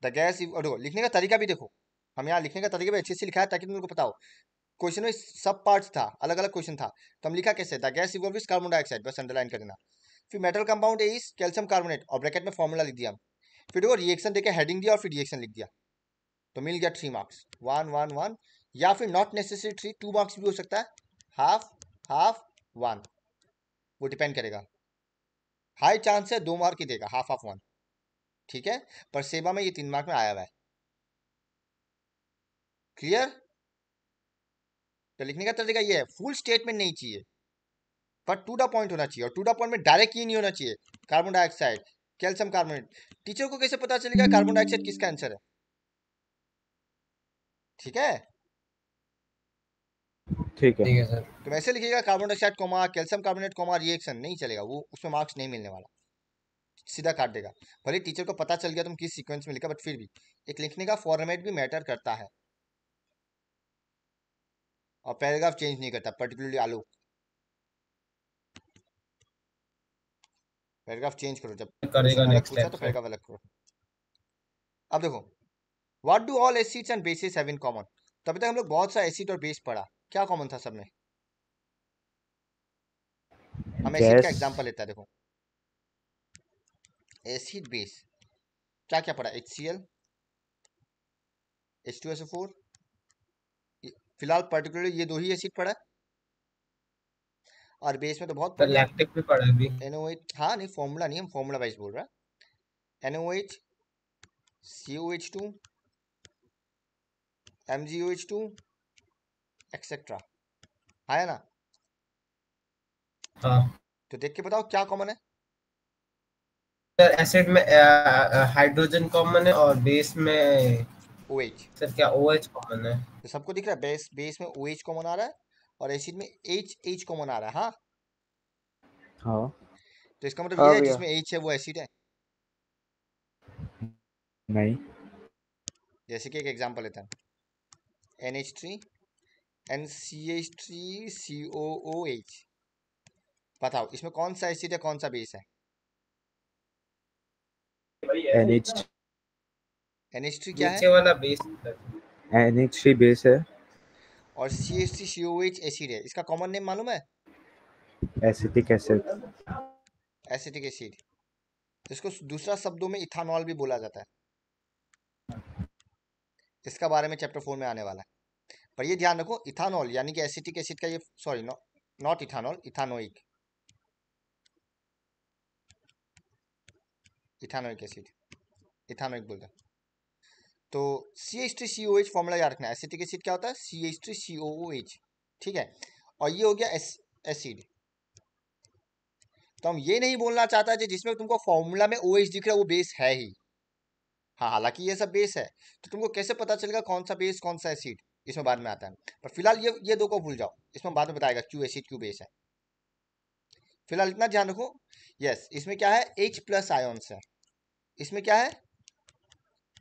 द गैस देखो लिखने का तरीका भी देखो हम यहाँ लिखने का तरीका भी अच्छे से लिखा है ताकि तुमको पता हो क्वेश्चन में सब पार्ट्स था अलग अलग क्वेश्चन था तो हम लिखा कैसे the gas evolve is carbon dioxide बस अंडरलाइन कर देना फिर metal compound is calcium carbonate और ब्रैकेट में फॉर्मूला लिख दिया हम फिर देखो रिएक्शन देखे हेडिंग दिया और फिर रिएक्शन लिख दिया तो मिल गया three marks one one one या फिर not necessary three two marks भी हो सकता है हाफ हाफ वन वो डिपेंड करेगा हाई चांस है दो मार्क ही देगा हाफ हाफ वन ठीक है पर सेवा में ये तीन मार्क में आया हुआ है क्लियर तो लिखने का तरीका ये है फुल स्टेटमेंट नहीं चाहिए पर टू डा पॉइंट होना चाहिए और टू डा पॉइंट में डायरेक्ट ये नहीं होना चाहिए carbon dioxide calcium carbonate teacher को कैसे पता चलेगा कार्बन डाइऑक्साइड किसका आंसर है ठीक है ठीक है सर तो वैसे लिखिएगा carbon dioxide comma calcium carbonate comma reaction नहीं चलेगा वो उसमें मार्क्स नहीं मिलने वाला सीधा काट देगा भले टीचर को पता चल गया तुम किस सीक्वेंस में लिखा बट फिर भी एक लिखने का फॉर्मेट भी मैटर करता है और पैराग्राफ चेंज नहीं करता पर्टिकुलरली आलोक पैराग्राफ चेंज करो जब करेगा नेक्स्ट तो पैराग्राफ अलग करो अब देखो what do all acids and bases have in common तभी तक हम लोग बहुत सा एसिड और बेस पढ़ा क्या कॉमन था सब में हम एसिड का एग्जांपल लेता है देखो एसिड बेस क्या क्या पड़ा H C L H two S four फिलहाल पर्टिकुलर ये दो ही एसिड पड़ा और बेस में तो बहुत लैक्टिक भी पड़ा अभी एनओएच हाँ नहीं फॉर्मूला नहीं हम फॉर्मूला वाइज बोल रहा है NOH H two H two etcetera आया ना हाँ तो देख के बताओ क्या कॉमन है सर एसिड में हाइड्रोजन कॉमन है और बेस में ओएच सर क्या ओएच कॉमन है तो सबको दिख रहा है बेस बेस में ओएच कॉमन आ रहा है और एसिड में एच एच कॉमन आ रहा है हाँ हाँ तो इसका मतलब ये है जिसमें एच है वो एसिड है नहीं जैसे कि एक एग्जांपल लेते हैं three N C H three C O O H बताओ इसमें कौन सा एसिड है कौन सा बेस है और NH3 क्या है वाला बेस NH3 बेस है और एसिड है इसका कॉमन नेम मालूम है एसिटिक एसिड एसिटिक एसिड इसको दूसरा शब्दों में इथानॉल भी बोला जाता है इसका बारे में चैप्टर फोर में आने वाला है पर ये ध्यान रखो इथानॉल यानी कि एसिटिक एसिड का ये sorry not ethanol ethanoic ethanoic acid ethanoic बोलते तो C H three C O H formula याद रखना एसिटिक एसिड क्या होता है C H three C O O H ठीक है और ये हो गया एस, एसिड तो हम ये नहीं बोलना चाहता है जिसमें तुमको फॉर्मूला में ओ एच दिख रहा है वो बेस है ही हाँ हालांकि ये सब बेस है तो तुमको कैसे पता चलेगा कौन सा बेस कौन सा एसिड इसमें बाद में आता है पर फिलहाल ये ये दो को भूल जाओ इसमें बाद में बताएगा क्यू एसिड क्यू बेस है फिलहाल इतना ध्यान रखो यस इसमें क्या है एच प्लस आयोन्स है इसमें क्या है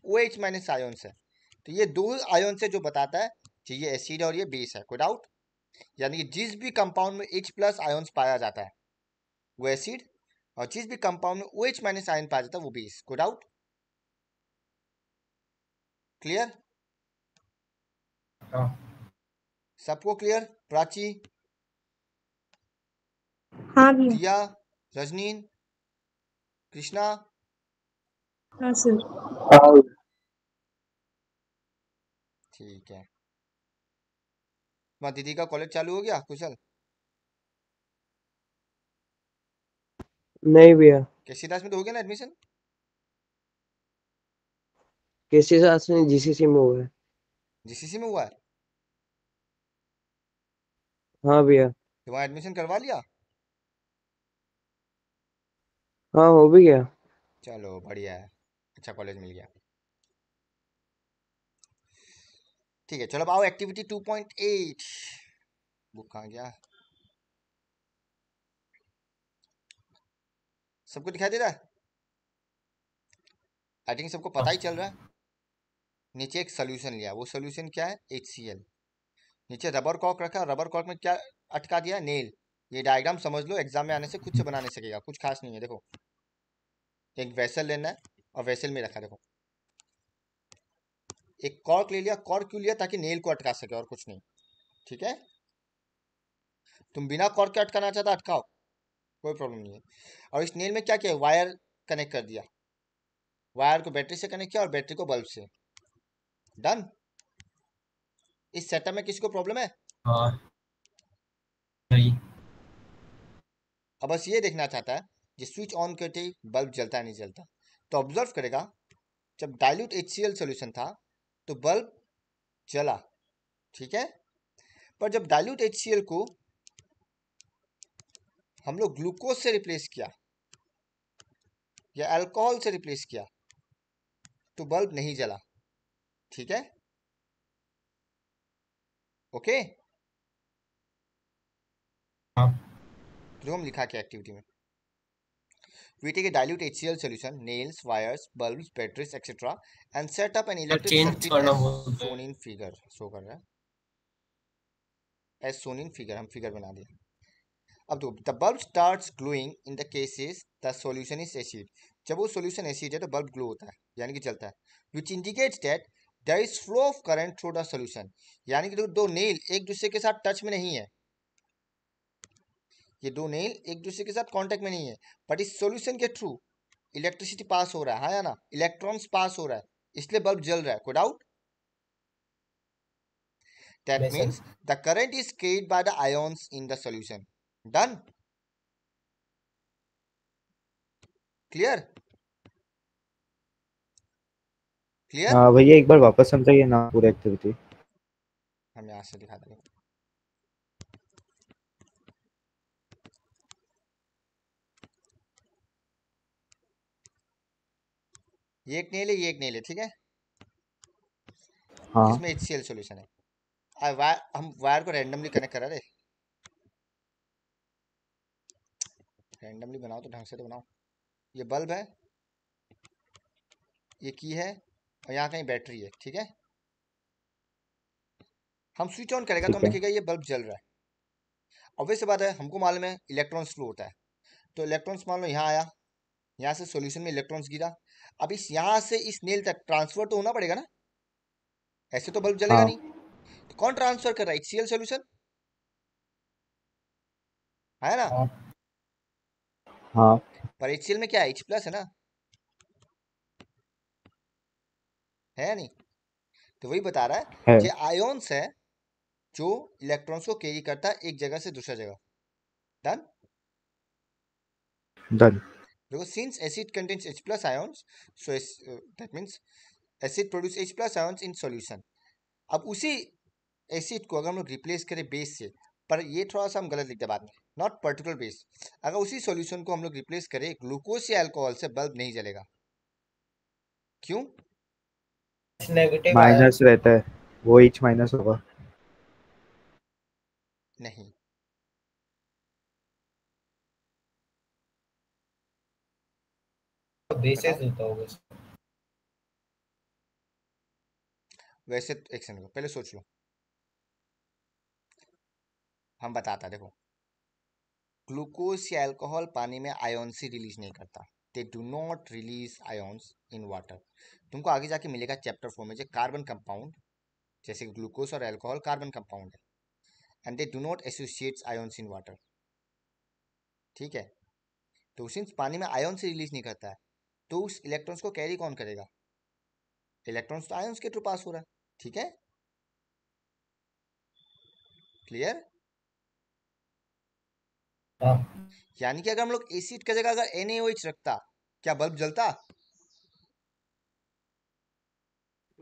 ओ एच माइनस आयोन्स है तो ये दो आयोन्स है जो बताता है कि ये एसिड और ये बेस है कोई डाउट यानी कि जिस भी कंपाउंड में एच प्लस आयोन्स पाया जाता है वो एसिड और जिस भी कंपाउंड में ओ एच माइनस आयन पाया जाता है वो बेस कोई डाउट क्लियर हाँ। सबको क्लियर प्राची हाँ दिया रजनीन कृष्णा हाँ, ठीक है माँ दीदी का कॉलेज चालू हो गया कुशल नहीं भैया कैसी दास में तो हो गया ना एडमिशन कैसी दास में जीसीसी में हुआ है जीसीसी में हुआ है हाँ भैया तो वहाँ एडमिशन करवा लिया हाँ हो भी गया चलो बढ़िया है अच्छा कॉलेज मिल गया ठीक है चलो आओ एक्टिविटी 2.8 बुक कहाँ गया सबको दिखाई दे रहा है आई थिंक सबको पता ही चल रहा है नीचे एक सोल्यूशन लिया वो सोल्यूशन क्या है एच सी एल नीचे रबर कॉक रखा रबर कॉक में क्या अटका दिया नेल ये डायग्राम समझ लो एग्जाम में आने से खुद से बना नहीं सकेगा कुछ खास नहीं है देखो एक वैसल लेना है और वैसल में रखा देखो एक कॉर्क ले लिया कॉर्क क्यों लिया ताकि नेल को अटका सके और कुछ नहीं ठीक है तुम बिना कॉर्क के अटकाना चाहता अटकाओ कोई प्रॉब्लम नहीं है और इस नेल में क्या किया वायर कनेक्ट कर दिया वायर को बैटरी से कनेक्ट किया और बैटरी को बल्ब से डन इस सेटअप में किसको प्रॉब्लम है नहीं हाँ। अब बस ये देखना चाहता है कि स्विच ऑन करते ही बल्ब जलता है नहीं जलता तो ऑब्जर्व करेगा जब डाइल्यूट एच सी सोल्यूशन था तो बल्ब जला ठीक है पर जब डाइल्यूट एच को हम लोग ग्लूकोज से रिप्लेस किया या अल्कोहल से रिप्लेस किया तो बल्ब नहीं जला ठीक है ओके हम हाँ। लिखा क्या एक्टिविटी में we take a dilute HCl solution nails wires bulbs batteries etcetera and set an electric in figure show कर रहा है एस सोन फिगर हम फिगर बना दिया अब तो the bulb starts glowing in the cases the solution is acid जब वो सोल्यूशन एसिड है तो बल्ब ग्लो होता है यानी कि चलता है which indicates that there is flow of current through the solution यानी कि दो नेल एक दूसरे के साथ टच में नहीं है ये दो नेल एक दूसरे के साथ कॉन्टेक्ट में नहीं है बट इस सोल्यूशन के थ्रू इलेक्ट्रिसिटी पास हो रहा है हाँ या ना इलेक्ट्रॉन्स पास हो रहा है इसलिए बल्ब जल रहा है कोई doubt that yes, means the current is carried by the ions in the solution done clear clear हां भैया एक बार वापस समझाइए ना पूरा एक्टिविटी हम तो यहां से दिखा देंगे ये एक नहीं ले ये एक नहीं ले ठीक है हां इसमें एचसीएल सॉल्यूशन है आ, वार, हम वायर को रैंडमली कनेक्ट करा रहे रैंडमली बनाओ तो ढंग से तो बनाओ ये बल्ब है ये की है और यहाँ कहीं बैटरी है ठीक है हम स्विच ऑन करेगा तो हम देखेगा ये बल्ब जल रहा है ऑब्वियस बात है हमको मालूम है इलेक्ट्रॉन्स फ्लो होता है तो इलेक्ट्रॉन्स मान लो यहाँ आया यहाँ से सॉल्यूशन में इलेक्ट्रॉन्स गिरा अब इस यहाँ से इस नेल तक ट्रांसफर तो होना पड़ेगा ना ऐसे तो बल्ब जलेगा हाँ। नहीं तो कौन ट्रांसफर कर रहा है एक्सीएल सोल्यूशन है ना हाँ, हाँ। पर एचसीएल में क्या है एच प्लस है ना है नहीं तो वही बता रहा है कि आयोन्स है जो इलेक्ट्रॉन्स को कैरी करता है एक जगह से दूसरा जगह डन डन देखो since acid H plus ions so that means acid produce plus ions in solution अब उसी एसिड को अगर हम लोग रिप्लेस करें बेस से पर ये थोड़ा सा हम गलत लिखते बाद में नॉट पर्टिकुलर बेस अगर उसी सॉल्यूशन को हम लोग रिप्लेस करें ग्लूकोज या अल्कोहल से बल्ब नहीं जलेगा क्यों नेगेटिव माइनस रहता है वो एच माइनस होगा नहीं बेसिस होता होगा वैसे तो एक सेकंड पहले सोच लो हम बताता देखो ग्लूकोज या अल्कोहल पानी में आयोन से रिलीज नहीं करता they do not release ions in water तुमको आगे जाके मिलेगा चैप्टर फोर में जो कार्बन कंपाउंड जैसे ग्लूकोज और एल्कोहल कार्बन कंपाउंड है and they do not associates ions in water ठीक है तो सिंस पानी में आयोन्स रिलीज नहीं करता है तो उस इलेक्ट्रॉन्स को कैरी कौन करेगा इलेक्ट्रॉन्स तो आयोन्स के थ्रू पास हो रहा है ठीक है क्लियर यानी कि अगर हम लोग एसिड की जगह अगर एन रखता क्या बल्ब जलता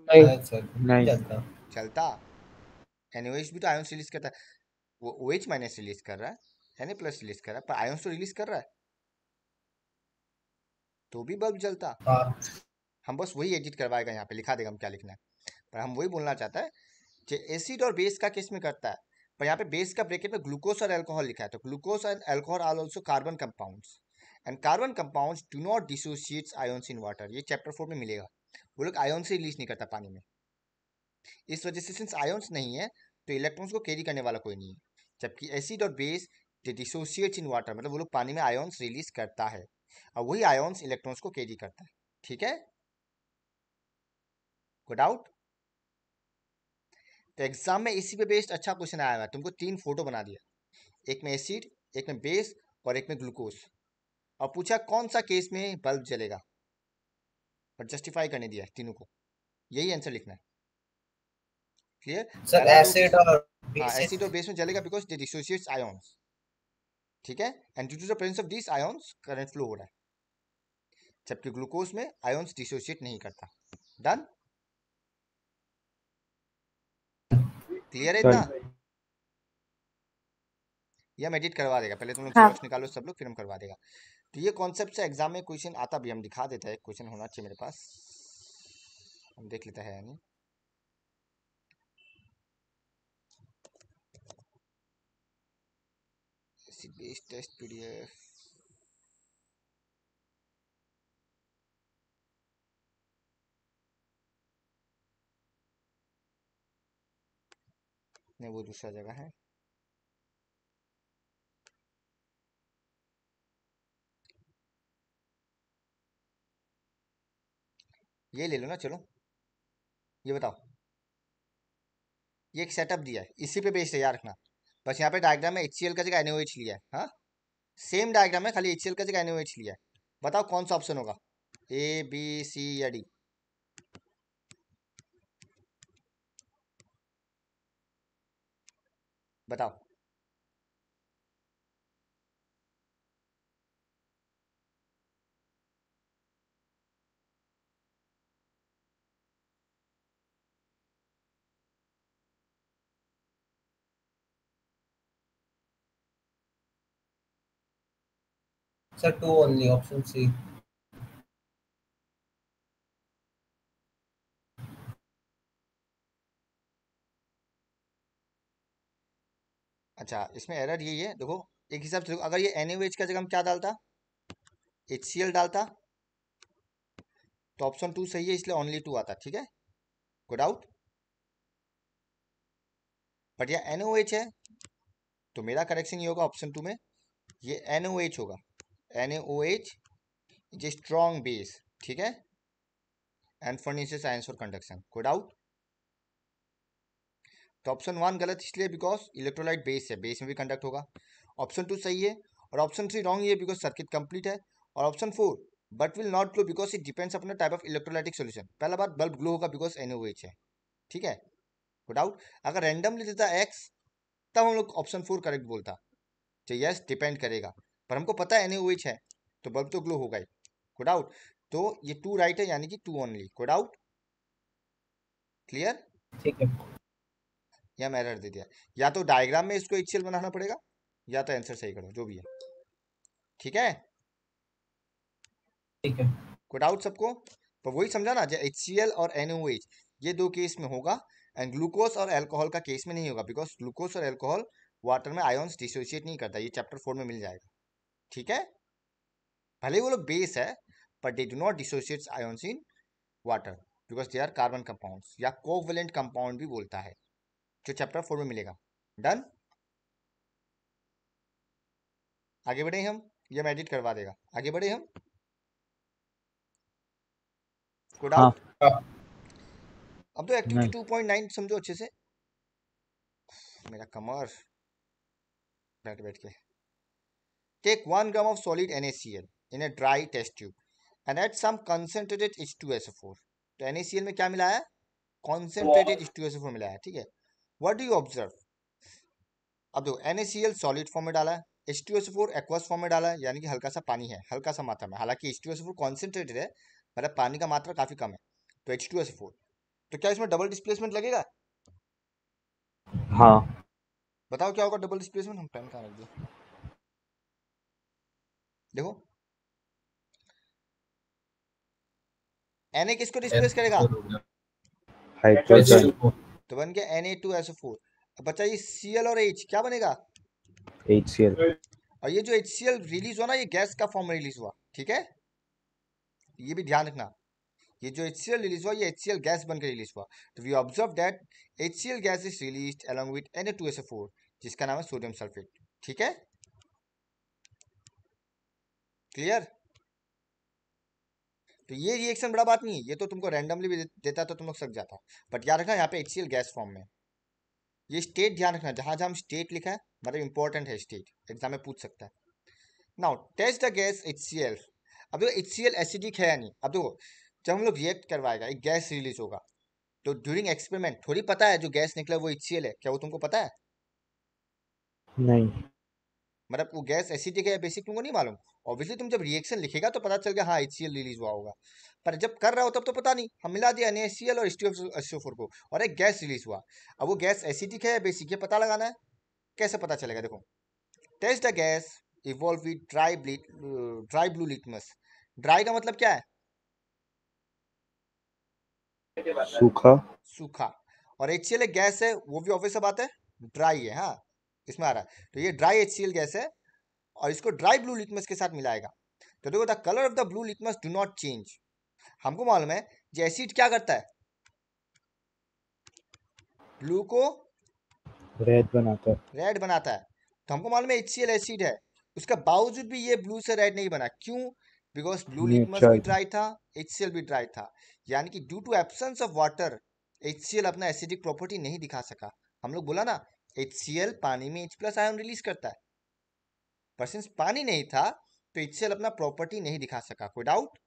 नहीं हाँ, नहीं चलता एन भी तो रिलीज करता है वो ओ एच माइनस रिलीज कर रहा है एन प्लस रिलीज कर रहा है पर आयोन्स तो रिलीज कर रहा है तो भी बल्ब जलता हाँ। हम बस वही एडिट करवाएगा यहाँ पे लिखा देगा हम क्या लिखना है पर हम वही बोलना चाहते हैं कि एसिड और बेस का किस में करता है और यहाँ पे बेस का ब्रेकेट में ग्लूकोज और एल्कोहल लिखा है तो glucose and alcohol are also carbon compounds and carbon compounds do not dissociates ions in water ये चैप्टर फोर में मिलेगा वो लोग आयोन से रिलीज नहीं करता पानी में इस वजह से सिंस आयोन्स नहीं है तो इलेक्ट्रॉन्स को कैरी करने वाला कोई नहीं है जबकि एसिड और base they dissociates in water मतलब वो लोग पानी में आयोन्स रिलीज करता है और वही आयोन्स इलेक्ट्रॉन्स को कैरी करता है ठीक है गुड आउट तो एग्जाम में इसी पे बेस्ड अच्छा क्वेश्चन आया आएगा तुमको तीन फोटो बना दिया एक में एसिड एक में बेस और एक में ग्लूकोज और पूछा कौन सा केस में बल्ब जलेगा और जस्टिफाई करने दिया तीनों को यही आंसर लिखना है क्लियर सर एसिड और एसिड हाँ, और बेस में जलेगा बिकॉज दे डिसोसिएट्स आयंस ठीक है and due to the presence of this ions current flow हो रहा है जबकि ग्लूकोज में आयंस डिसोसिएट नहीं करता डन क्लियर है हाँ इतना ये हम एडिट करवा देगा पहले तुम लोग हाँ। निकालो सब लोग फिर हम करवा देगा तो ये कॉन्सेप्ट से एग्जाम में क्वेश्चन आता भी हम दिखा देते हैं क्वेश्चन होना चाहिए मेरे पास हम देख लेते हैं यानी बेस्ड टेस्ट पीडीएफ नहीं वो दूसरा जगह है ये ले लो ना चलो ये बताओ ये एक सेटअप दिया है इसी पे बेस्ड है यार रखना बस यहाँ पे डायग्राम में एच का जगह एन लिया है हाँ सेम डायग्राम है खाली एच का जगह एन लिया है बताओ कौन सा ऑप्शन होगा ए बी सी या डी बताओ Sir, two only, option C. अच्छा इसमें एरर यही है देखो एक हिसाब से अगर ये एन का जगह हम क्या डालता एच डालता तो ऑप्शन टू सही है इसलिए ओनली टू आता ठीक है गुड आउट बट यह एन है तो मेरा करेक्शन ये होगा ऑप्शन टू में ये एन होगा N O H is a strong base ठीक है and furnishes ions for conduction good out तो ऑप्शन वन गलत इसलिए बिकॉज इलेक्ट्रोलाइट बेस है बेस में भी कंडक्ट होगा ऑप्शन टू सही है और ऑप्शन थ्री रॉन्ग ये बिकॉज सर्किट कंप्लीट है और option four but will not glow because it depends अपना टाइप ऑफ इलेक्ट्रोलाइटिक सोल्यूशन पहला बात बल्ब ग्लो होगा बिकॉज एन है ठीक है नो डाउट अगर रैंडमली देता एक्स तब हम लोग ऑप्शन फोर करेक्ट बोलता तो यस डिपेंड करेगा पर हमको पता है एन है तो बल्ब तो ग्लो होगा ही को डाउट तो ये टू राइट है यानी कि टू ओनली को डाउट क्लियर ठीक है या मैं एरर दे दिया या तो डायग्राम में इसको एक्सेल बनाना पड़ेगा या तो आंसर सही करो जो भी है ठीक है ठीक है कोई डाउट सबको पर तो वही समझा ना एच सी एल और एन ये दो केस में होगा एंड ग्लूकोज और एल्कोहल का केस में नहीं होगा बिकॉज ग्लूकोज और एल्कोहल वाटर में आयोन्स डिसोशिएट नहीं करता ये चैप्टर फोर में मिल जाएगा ठीक है भले ही वो लोग बेस है but they do not dissociate ions in water because they are carbon compound या कोवलेंट कंपाउंड भी बोलता है जो चैप्टर फोर में मिलेगा डन आगे बढ़े हम ये मैं एडिट करवा देगा आगे बढ़े हम गुड हाँ। अब तो एक्टिविटी टू पॉइंट नाइन समझो अच्छे से मेरा कमर बैठ बैठ के take one gram of solid N in a dry test tube and add some concentrated H two S four तो एन में क्या मिलाया है concentrated H two S four मिलाया ठीक है वट डू यू ऑब्जर्व अब देखो एन सॉलिड फॉर्म में डाला है एच टी एक्वस फॉर्म में डाला है यानी कि हल्का सा पानी है हल्का सा मात्रा में हालांकि एच टी कॉन्सेंट्रेटेड है मतलब पानी का मात्रा काफ़ी कम है तो एच टू तो क्या इसमें डबल डिस्प्लेसमेंट लगेगा हाँ बताओ क्या होगा डबल डिस्प्लेसमेंट हम पेन कहाँ रख दिए देखो एन ए किसको डिस्प्लेस करेगा हाइड्रोजन तो बन गया N A to S Na2SO4 अब बच्चा ये Cl और एच क्या बनेगा HCl और ये जो HCl रिलीज हुआ ना ये गैस का फॉर्म रिलीज हुआ ठीक है ये भी ध्यान रखना ये जो HCl रिलीज हुआ ये HCl गैस बनकर रिलीज हुआ तो we observe that HCl gas is release along with Na2SO4 जिसका नाम है सोडियम सल्फेट ठीक है क्लियर तो ये रिएक्शन बड़ा बात नहीं है ये तो तुमको रैंडमली भी देता तो तुम लोग सक जाता बट याद रखना यहाँ पे एच गैस फॉर्म में ये स्टेट ध्यान रखना जहाँ जहाँ स्टेट लिखा है मतलब इंपॉर्टेंट है स्टेट एग्जाम में पूछ सकता है now test the gas H अब देखो एच एसिडिक है या नहीं अब देखो जब हम लोग रिएक्ट करवाएगा एक गैस रिलीज होगा तो ड्यूरिंग एक्सपेरिमेंट थोड़ी पता है जो गैस निकला वो एच है क्या वो तुमको पता है नहीं मतलब वो गैस ऐसी जगह है बेसिक तुमको नहीं मालूम ऑब्वियसली तुम जब रिएक्शन लिखेगा तो पता चल गया हाँ एच रिलीज हुआ होगा पर जब कर रहा हो तब तो पता नहीं हम मिला दिया एन और एस को और एक गैस रिलीज हुआ अब वो गैस एसिडिक है बेसिक है पता लगाना है कैसे पता चलेगा देखो test the gas evolve with dry blue dry blue litmus dry का मतलब क्या है सूखा सूखा और एच गैस है वो भी ऑब्वियस बात है ड्राई है हाँ इसमें आ रहा है तो ये ड्राई एच गैस है और इसको ड्राई ब्लू लिटमस के साथ मिलाएगा तो देखो the colour of the blue litmus do not change हमको मालूम है जो एसिड क्या करता है ब्लू को रेड बनाता है रेड बनाता है तो हमको मालूम है एच सी एसिड है उसका बावजूद भी ये ब्लू से रेड नहीं बना क्यों बिकॉज ब्लू लिटमस भी ड्राई था एच भी ड्राई था यानी कि due to absence of water H अपना एसिडिक प्रॉपर्टी नहीं दिखा सका हम लोग बोला ना एच पानी में एच प्लस आयन रिलीज करता है पर सिंस पानी नहीं था तो एच अपना प्रॉपर्टी नहीं दिखा सका कोई डाउट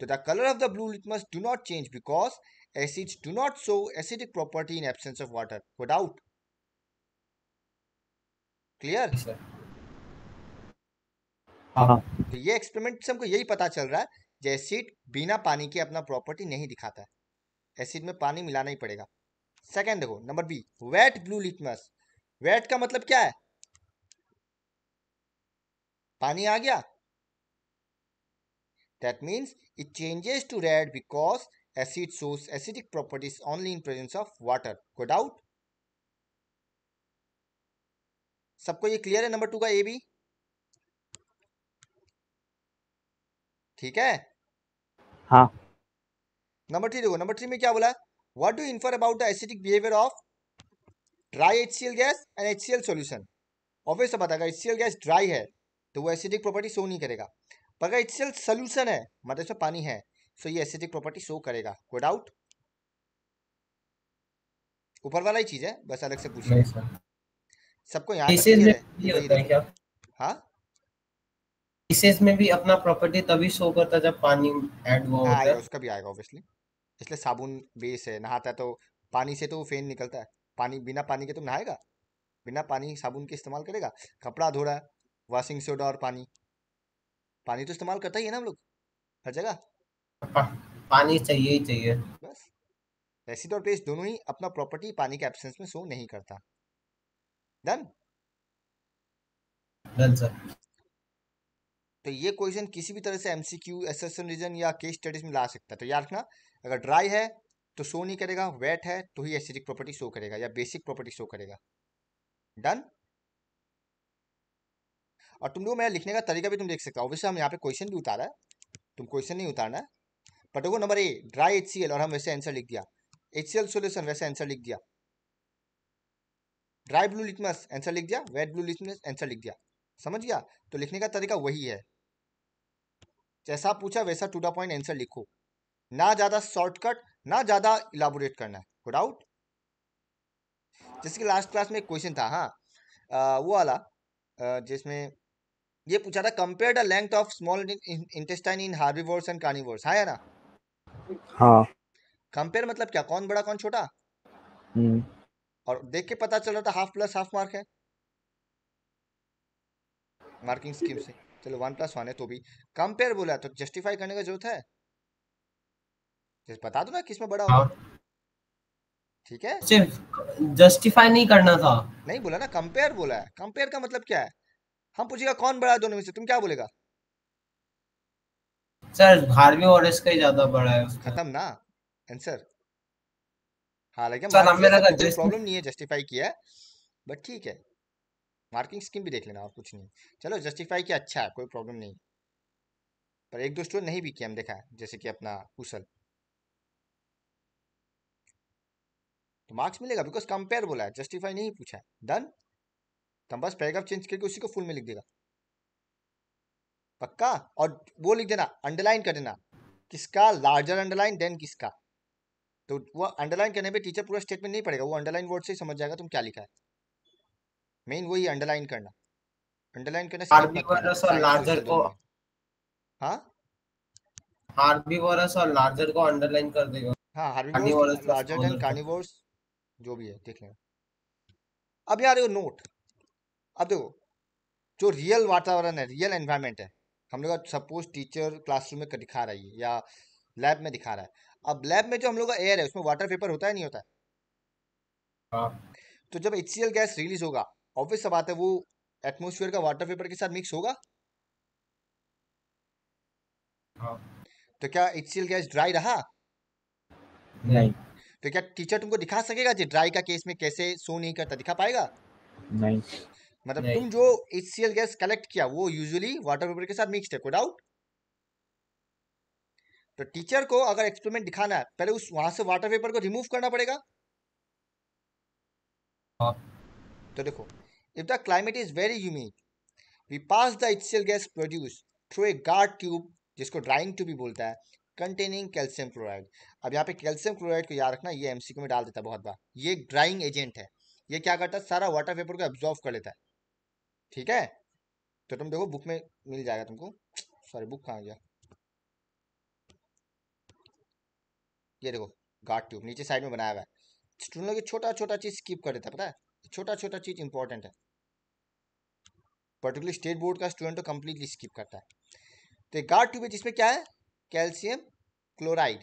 तो the colour of the blue litmus do not change because acid do not show acidic property in absence of water कोई डाउट हाँ, क्लियर हाँ। तो ये एक्सपेरिमेंट से हमको यही पता चल रहा है एसिड बिना पानी के अपना प्रॉपर्टी नहीं दिखाता है एसिड में पानी मिलाना ही पड़ेगा सेकंड देखो number B wet blue litmus wet का मतलब क्या है पानी आ गया that means it changes to red because acid shows acidic properties only in presence of water go doubt सबको ये क्लियर है नंबर टू का ए बी ठीक है हाँ नंबर थ्री देखो नंबर थ्री में क्या बोला What do you infer about the acidic behavior of dry H gas and H solution obvious बात अगर एच गैस ड्राई है तो वो एसिडिक प्रॉपर्टी शो नहीं करेगा पर अगर एच सॉल्यूशन है मतलब इसमें पानी है सो तो ये एसिडिक प्रॉपर्टी शो करेगा कोई डाउट ऊपर वाला ही चीज है बस अलग से पूछिए सबको यहाँ हाँ में भी अपना प्रॉपर्टी तभी शो करता जब पानी ऐड वो हाँ, होता है उसका भी आएगा ऑब्वियसली इसलिए साबुन बेस है नहाता है तो पानी से तो फेन निकलता है पानी बिना पानी के तुम नहाएगा बिना पानी साबुन के इस्तेमाल करेगा कपड़ा धो रहा है वॉशिंग सोडा और पानी पानी तो इस्तेमाल करता ही है ना हम लोग हर जगह पानी चाहिए ही चाहिए बस एसिड और बेस दोनों ही अपना प्रॉपर्टी पानी के एब्सेंस में शो नहीं करता डन डन सर तो ये क्वेश्चन किसी भी तरह से एमसीक्यू एसेसन रीजन या केस स्टडीज में ला सकता है तो याद रखना अगर ड्राई है तो शो नहीं करेगा वेट है तो ही एसिडिक प्रॉपर्टी शो करेगा या बेसिक प्रॉपर्टी शो करेगा डन और तुम लोग मेरा लिखने का तरीका भी तुम देख सकते हो ऑब्वियसली हम यहाँ पे क्वेश्चन भी उतारा है तुम क्वेश्चन नहीं उतारना है पटोगो नंबर ए ड्राई एच और हम वैसे आंसर लिख दिया एच सी वैसे आंसर लिख दिया ड्राई ब्लू लिटमस आंसर लिख दिया वेट ब्लू लिटमस आंसर लिख दिया समझ गया तो लिखने का तरीका वही है जैसा पूछा वैसा टू द पॉइंट आंसर लिखो ना ज़्यादा शॉर्टकट ना ज़्यादा इलाबोरेट करना है गुड आउट जैसे कि लास्ट क्लास में एक क्वेश्चन था हाँ वो वाला जिसमें ये पूछा था compare the length of small intestine in herbivores and carnivores है ना हाँ कंपेयर मतलब क्या कौन बड़ा कौन छोटा हम्म। और देख के पता चल रहा था हाफ प्लस हाफ मार्क है मार्किंग स्कीम से चलो वन प्लस वन है तो भी कंपेयर बोला तो जस्टिफाई करने का जरूरत है जस्ट बता दूं ना किस में बड़ा होगा हाँ। ठीक है सिर्फ जस्टिफाई नहीं करना था नहीं बोला ना कंपेयर बोला है कंपेयर का मतलब क्या है हम पूछेगा कौन बड़ा है दोनों में से तुम क्या बोलेगा सर भारवी और इसका ही ज्यादा बड़ा है खत्म ना आंसर हालांकि सर हमने लगा प्रॉब्लम नहीं है जस्टिफाई किया बट ठीक है मार्किंग स्कीम भी देख लेना और कुछ नहीं चलो जस्टिफाई किया अच्छा है कोई प्रॉब्लम नहीं पर एक दो स्टोर नहीं भी किया हम देखा जैसे कि अपना कुशल मार्क्स मिलेगा बिकॉज कंपेयर बोला है जस्टिफाई नहीं पूछा है डन तुम तो बस पैराग्राफ चेंज करके उसी को फुल में लिख देगा पक्का और वो लिख देना अंडरलाइन कर देना किसका लार्जर अंडरलाइन देन किसका तो वो अंडरलाइन करने पे टीचर पूरा स्टेटमेंट नहीं पड़ेगा वो अंडरलाइन वर्ड से ही समझ जाएगा तुम क्या लिखा है मेन वही अंडरलाइन करना अंडरलाइन करना लार्जर को हाँ हार्बीवोरस और लार्जर को अंडरलाइन कर देगा हाँ हार्बीवोरस लार्जर देन कार्निवोरस जो भी है देख लेना अब यहाँ देखो नोट अब देखो जो रियल वातावरण है रियल एनवायरनमेंट है हम लोग सपोज टीचर क्लासरूम में दिखा रही है या लैब में दिखा रहा है अब लैब में जो हम लोग का एयर है उसमें वाटर पेपर होता है नहीं होता है हाँ। तो जब एच गैस रिलीज होगा ऑब्वियस सब बात है वो एटमोसफियर का वाटर पेपर के साथ मिक्स होगा हाँ। तो क्या एच गैस ड्राई रहा नहीं तो क्या टीचर तुमको दिखा सकेगा जी ड्राई का केस में कैसे शो नहीं करता दिखा पाएगा नहीं मतलब नहीं। तुम जो एच सी गैस कलेक्ट किया वो यूजली वाटर पेपर के साथ मिक्स है कोई डाउट तो टीचर को अगर एक्सपेरिमेंट दिखाना है पहले उस वहां से वाटर पेपर को रिमूव करना पड़ेगा हाँ। तो देखो if the climate is very humid we pass the H gas produce through a guard tube जिसको ड्राइंग ट्यूब भी बोलता है कंटेनिंग कैल्शियम क्लोराइड अब यहाँ पे कैल्शियम क्लोराइड को याद रखना ये एमसीक्यू में डाल देता है बहुत बार ये ड्राइंग एजेंट है ये क्या करता है सारा वाटर पेपर को एब्जॉर्व कर लेता है ठीक है तो तुम देखो बुक में मिल जाएगा तुमको सॉरी बुक कहाँ गया ये देखो गार्ड ट्यूब नीचे साइड में बनाया हुआ है स्टूडेंट लोग छोटा छोटा चीज स्किप कर देता है पता है छोटा छोटा चीज इंपॉर्टेंट है पर्टिकुलर स्टेट बोर्ड का स्टूडेंट तो कंप्लीटली स्किप करता है तो गार्ड ट्यूब है जिसमें क्या है कैल्शियम क्लोराइड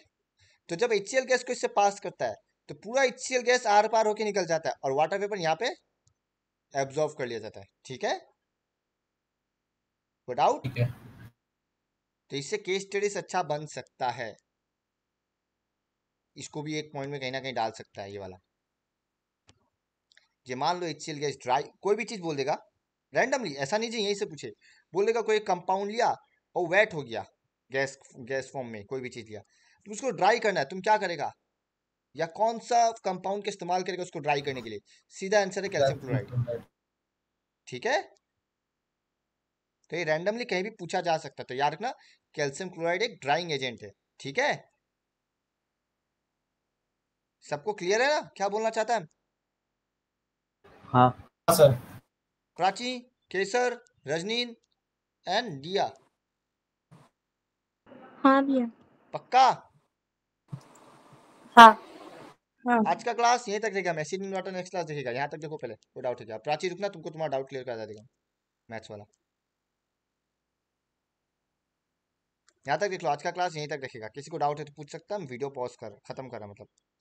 तो जब एच गैस को इससे पास करता है तो पूरा एच गैस आर पार होकर निकल जाता है और वाटर वेपर यहाँ पे एब्जॉर्व कर लिया जाता है ठीक है गुड तो इससे केस स्टडीज अच्छा बन सकता है इसको भी एक पॉइंट में कहीं ना कहीं डाल सकता है ये वाला ये मान लो एच गैस ड्राई कोई भी चीज बोल देगा रैंडमली ऐसा नहीं जी यहीं से पूछे बोलेगा कोई कंपाउंड लिया और वेट हो गया गैस गैस फॉर्म में कोई भी चीज़ लिया तो उसको ड्राई करना है तुम क्या करेगा या कौन सा कंपाउंड के इस्तेमाल करेगा उसको ड्राई करने के लिए सीधा आंसर है कैल्शियम क्लोराइड ठीक है तो ये रैंडमली कहीं भी पूछा जा सकता है तो याद रखना कैल्शियम क्लोराइड एक ड्राइंग एजेंट है ठीक है सबको क्लियर है ना क्या बोलना चाहता है हाँ सर प्राची केसर रजनीन एंड डिया हाँ भैया पक्का हाँ हाँ आज का क्लास यहीं तक देखेगा मैसेज नहीं नेक्स्ट क्लास तो देखेगा यहाँ तक देखो पहले कोई डाउट है क्या प्राची रुकना तुमको तुम्हारा डाउट क्लियर करा देगा मैथ्स वाला यहाँ तक देख लो आज का क्लास यहीं तक देखेगा किसी को डाउट है तो पूछ सकता हम वीडियो पॉज कर खत्म करा मतलब